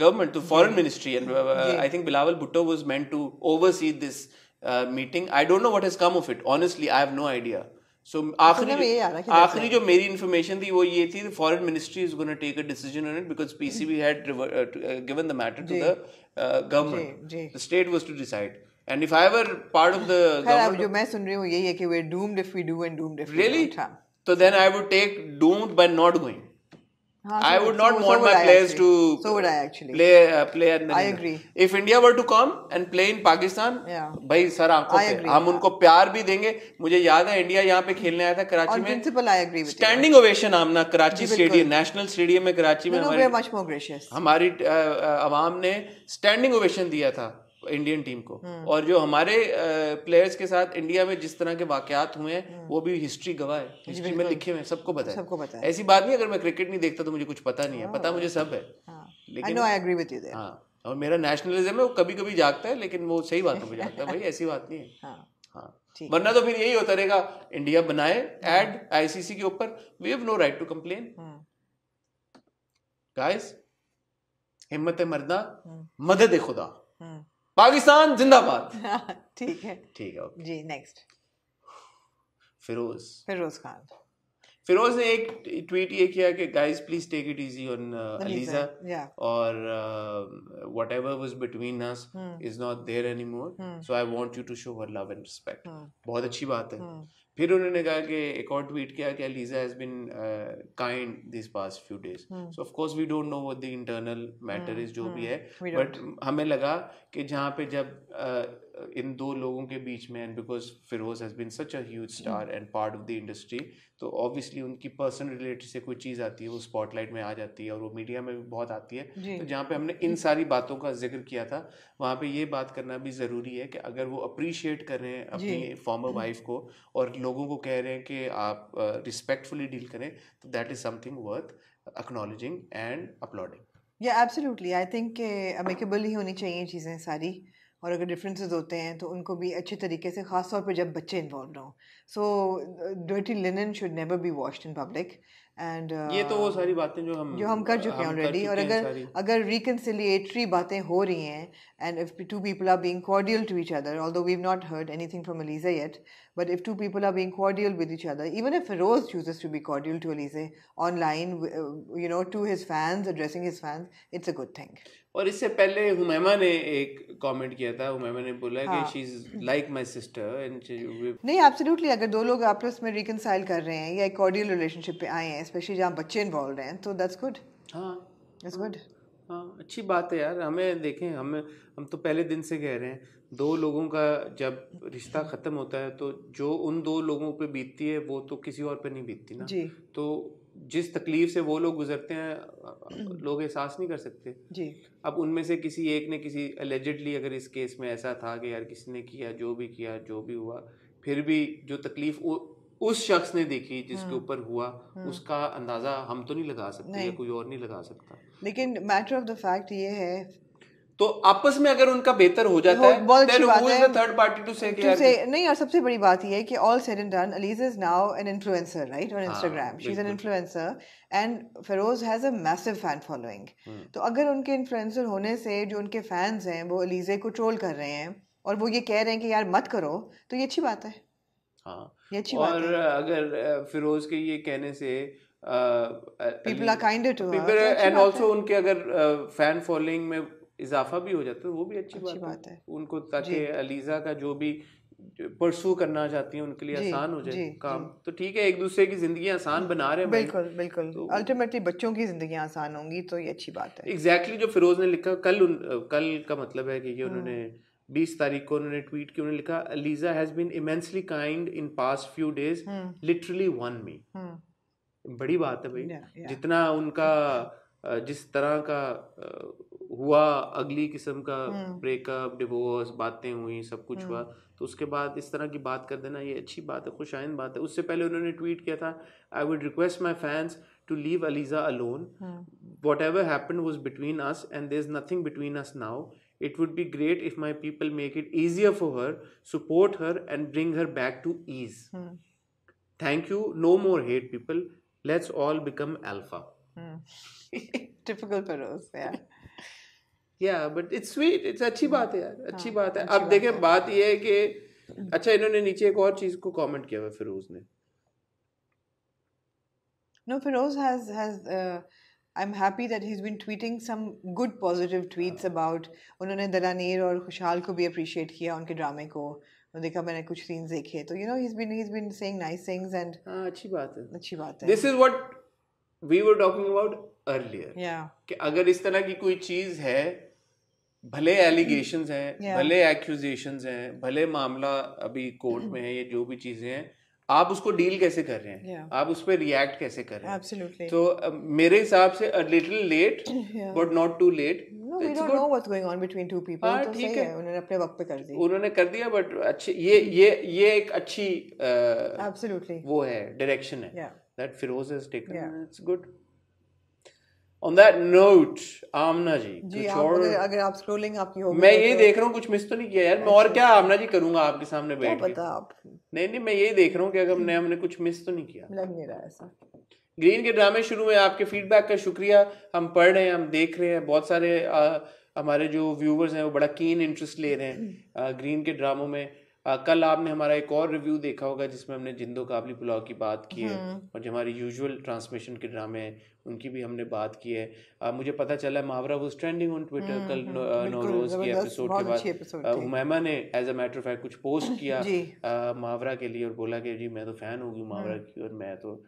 government to foreign ministry and I think Bilawal Bhutto was meant to oversee this meeting I don't know what has come of it honestly I have no idea so आखिरी आखिरी जो मेरी information थी वो ये थी foreign ministry is gonna take a decision on it because PCB had given the matter to the government the state was to decide And if I were part of the government, जो मैं सुन रही हूँ यही है कि we're doomed if we do and doomed if really? we don't. So then I would take doomed by not going. Haan, I so would not so, want so would my I players actually. to so would I actually play uh, play at I agree. If India were to come and play in Pakistan, yeah. भाई सर आंखों पे हम उनको प्यार भी देंगे मुझे याद है इंडिया यहाँ पे खेलने आया था कराची में principle I agree standing ovation Aamna Karachi stadium national stadium में कराची में हमारी हमारी आवाम ने स्टैंडिंग ओवेशन दिया था इंडियन टीम को हम्म। और जो हमारे प्लेयर्स के साथ इंडिया में जिस तरह के वाकयात हुए हैं हम्म। वो भी हिस्ट्री गवाह है हिस्ट्री में तो लिखे हुए सबको पता है सबको पता है ऐसी बात नहीं अगर मैं क्रिकेट नहीं देखता तो मुझे कुछ पता नहीं है पता हाँ। मुझे सब है हाँ। लेकिन हाँ, और मेरा नेशनलिज्म है वो कभी कभी जागता है लेकिन वो सही बात जागता है भाई ऐसी बात नहीं है हाँ, हाँ। वरना तो फिर यही होता रहेगा इंडिया बनाए एड हम्म। आईसीसी के ऊपर we have no right to complain guys हिम्मत है मरना मदद है खुदा पाकिस्तान जिंदाबाद (laughs) ठीक है ठीक है ओके। जी नेक्स्ट फिरोज फिरोज खान फिरोज ने एक ट्वीट ये किया कि guys please take it easy on Aliza और whatever was between us is not there any more so I want you to show her love and respect बहुत अच्छी बात है hmm. फिर उन्होंने कहा कि एक और ट्वीट किया कि Liza has been kind this past few days so of course we don't know what the internal matter is जो भी hmm. है बट हमें लगा कि जहाँ पे जब uh, इन दो लोगों के बीच में and because Feroze has been such huge star and part of the industry तो ऑब्वियसली उनकी पर्सनल रिलेटेड से कोई चीज़ आती है वो स्पॉटलाइट में आ जाती है और वो मीडिया में भी बहुत आती है तो जहाँ पे हमने इन hmm. सारी बातों का जिक्र किया था वहाँ पे ये बात करना भी ज़रूरी है कि अगर वो अप्रिशिएट कर रहे हैं अपनी फॉर्मर वाइफ hmm. को और लोगों को कह रहे हैं कि आप रिस्पेक्टफुली डील करें तो that is something worth acknowledging and uploading या एब्सोल्युटली आई थिंक अमेकेबल ही होनी चाहिए चीज़ें सारी और अगर डिफरेंसेस होते हैं तो उनको भी अच्छे तरीके से ख़ास तौर जब बच्चे इन्वॉल्व हों so dirty linen should never be washed in public and uh, ये तो वो सारी बातें जो हम जो हम कर चुके हैं ऑलरेडी और अगर अगर रिकनसिलिएटरी बातें हो रही हैं and if two people are being cordial to each other although we not heard anything from Aliza yet but if two people are being cordial with each other even if Roz chooses to be cordial to Aliza online you know to his fans addressing his fans it's a good thing और इससे पहले हुमैमा ने एक comment किया था हुमैमा ने बोला हाँ. कि she is like my sister and नहीं एब्सोल्युटली अगर दो लोग आपस में रिकनसाइल कर रहे हैं या कॉर्डियल रिलेशनशिप पे आए हैं स्पेशली जहाँ बच्चे इन्वॉल्व हैं तो दैट्स गुड हाँ दैट्स गुड हाँ अच्छी बात है यार हमें देखें हमें हम तो पहले दिन से कह रहे हैं दो लोगों का जब रिश्ता ख़त्म होता है तो जो उन दो लोगों पे बीतती है वो तो किसी और पे नहीं बीतती ना जी तो जिस तकलीफ से वो लोग गुजरते हैं (clears throat) लोग एहसास नहीं कर सकते जी अब उनमें से किसी एक ने किसी एलिजिडली अगर इस केस में ऐसा था कि यार किसी ने किया जो भी किया जो भी हुआ फिर भी जो तकलीफ़ उस शख्स ने देखी जिसके हाँ। ऊपर हुआ हाँ। उसका अंदाजा हम तो नहीं लगा सकते या कोई और नहीं लगा सकता लेकिन मैटर ऑफ द फैक्ट ये है तो आपस में अगर उनका बेहतर हो जाता है बहुत अच्छी बात है थर्ड पार्टी टू से नहीं और सबसे बड़ी बात ये है कि all said and done Aliza is now an influencer right on Instagram she is an influencer and Feroze has a massive fan following तो अगर उनके इन्फ्लुएंसर होने से जो उनके फैंस हैं वो अलीजे को ट्रोल कर रहे हैं और वो ये कह रहे हैं कि यार मत करो तो ये अच्छी बात है हाँ और अगर फिरोज के ये कहने से people are kinder to people and also उनके अगर फैन फॉलोइंग में इजाफा भी हो जाता है वो भी अच्छी, अच्छी बात, बात है उनको ताकि अलीज़ा का जो भी परसू करना चाहती हैं उनके लिए आसान हो जाए काम तो ठीक है एक दूसरे की जिंदगी आसान बना रहे हैं बिल्कुल बिल्कुल तो अल्टीमेटली बच्चों की जिंदगी आसान होंगी तो ये अच्छी बात है एग्जैक्टली exactly जो फिरोज ने लिखा कल कल का मतलब है कि ये हाँ। उन्होंने बीस तारीख को उन्होंने ट्वीट किया उन्होंने लिखा Aliza has been immensely kind in past few days literally won me बड़ी बात है भाई yeah, yeah. जितना उनका जिस तरह का हुआ अगली किस्म का ब्रेकअप हम्म। डिवोर्स बातें हुई सब कुछ हुआ हम्म। तो उसके बाद इस तरह की बात कर देना ये अच्छी बात है खुश आइन बात है उससे पहले उन्होंने ट्वीट किया था I would request my fans to leave Aliza alone whatever happen was between us and there is nothing between us now It would be great if my people make it easier for her, support her, and bring her back to ease. Hmm. Thank you. No more hate, people. Let's all become alpha. Hmm. (laughs) Typical Feroz, yeah. yeah, but it's sweet. It's अच्छी बात है यार अच्छी बात है अब देखें बात ये है कि अच्छा इन्होंने नीचे एक और चीज़ को कमेंट किया हुआ फिरोज ने no Feroze has has I am happy that he's been tweeting some good positive tweets about उन्होंने दलानीर और खुशहाल को भी अप्रिशिएट किया उनके ड्रामे को देखा मैंने कुछ सीन्स देखे तो you know he's been he's been saying nice things and अच्छी बात है अच्छी बात है this is what we were talking about earlier या कि अगर इस तरह की कोई चीज है भले एलिगेशंस हैं भले एक्यूजेशंस हैं भले मामला अभी कोर्ट में (clears throat) है ये जो भी चीजें हैं आप उसको डील कैसे कर रहे हैं yeah. आप उस पर रिएक्ट कैसे कर रहे हैं Absolutely. तो uh, मेरे हिसाब से a little late but not too late उन्होंने कर दिया बट ये ये ये एक अच्छी uh, वो है डायरेक्शन है on that note Aamna ji, जी कुछ और अगर, आप स्क्रोलिंग आपकी हो मैं यही देख रहा हूँ कुछ मिस तो नहीं किया यार मैं और अच्छा। क्या आमना जी करूंगा आपके सामने बैठ पता आप नहीं नहीं मैं यही देख रहा हूँ कि अगर हमने हमने कुछ मिस तो नहीं किया लग नहीं रहा ऐसा ग्रीन के ड्रामे शुरू में आपके फीडबैक का शुक्रिया हम पढ़ रहे हैं हम देख रहे हैं बहुत सारे हमारे जो व्यूवर्स हैं वो बड़ा कीन इंटरेस्ट ले रहे हैं आ, ग्रीन के ड्रामों में आ, कल आपने हमारा एक और रिव्यू देखा होगा जिसमें हमने जिंदो काबली पुलाव की बात की है हम्म। और जो हमारी यूजुअल ट्रांसमिशन के ड्रामे हैं उनकी भी हमने बात की है आ, मुझे पता चला मावरा वो ट्रेंडिंग ऑन ट्विटर कल हम्म, नोरोज के एपिसोड के बाद हुमैमा ने एज (laughs) अ मैटर फैक्ट कुछ पोस्ट किया मावरा के लिए और बोला कि जी मैं तो फ़ैन होगी हम्म। मावरा की और मैं तो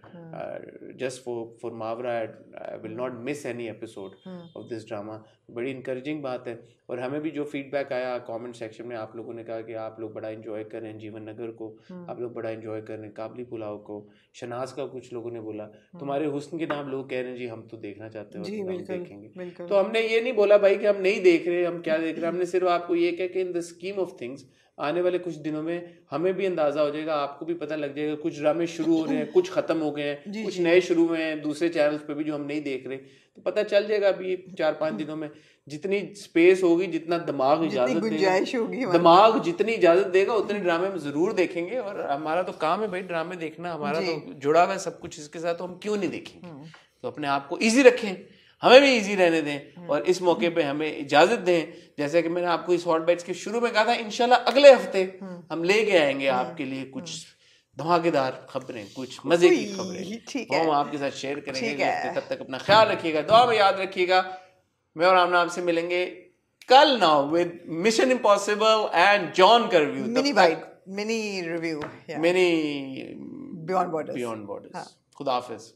just for for Mawra I will not miss any episode of this drama बड़ी इंकरेजिंग बात है और हमें भी जो फीडबैक आया कमेंट सेक्शन में आप लोगों ने कहा कि आप लोग बड़ा इन्जॉय कर रहे हैं जीवन नगर को हम्म। आप लोग बड़ा इन्जॉय कर रहे हैं काबली पुलाव को शनाज का कुछ लोगों ने बोला तुम्हारे हुस्न के नाम लोग कह रहे हैं जी हम तो देखना चाहते हैं जी बिल्कुल देखेंगे तो हमने ये नहीं बोला भाई कि हम नहीं देख रहे हम क्या देख रहे हमने सिर्फ आपको ये कह कि in the scheme of things आने वाले कुछ दिनों में हमें भी अंदाजा हो जाएगा आपको भी पता लग जाएगा कुछ ड्रामे शुरू हो रहे हैं कुछ खत्म हो गए हैं कुछ नए शुरू हुए हैं दूसरे चैनल्स पे भी जो हम नहीं देख रहे तो पता चल जाएगा अभी चार पांच दिनों में जितनी स्पेस होगी जितना दिमाग इजाजत गुंजाइश होगी दिमाग जितनी इजाजत देगा उतने ड्रामे हम जरूर देखेंगे और हमारा तो काम है भाई ड्रामे देखना हमारा तो जुड़ा हुआ है सब कुछ इसके साथ तो हम क्यों नहीं देखेंगे हम्म। तो अपने आप को ईजी रखें हमें भी ईजी रहने दें हम्म। और इस मौके पे हमें इजाजत दें जैसे कि मैंने आपको इस हॉट बैच के शुरू में कहा था इनशाला अगले हफ्ते हम्म। हम लेके आएंगे हम्म। आपके लिए कुछ धमाकेदार खबरें कुछ मजे की खबरें हम आपके साथ शेयर करेंगे तब तक अपना ख्याल रखिएगा दुआ में याद रखिएगा मैं और आमना आपसे मिलेंगे कल now with Mission Impossible and John review mini bike mini review mini beyond borders beyond borders खुदा हाफिज़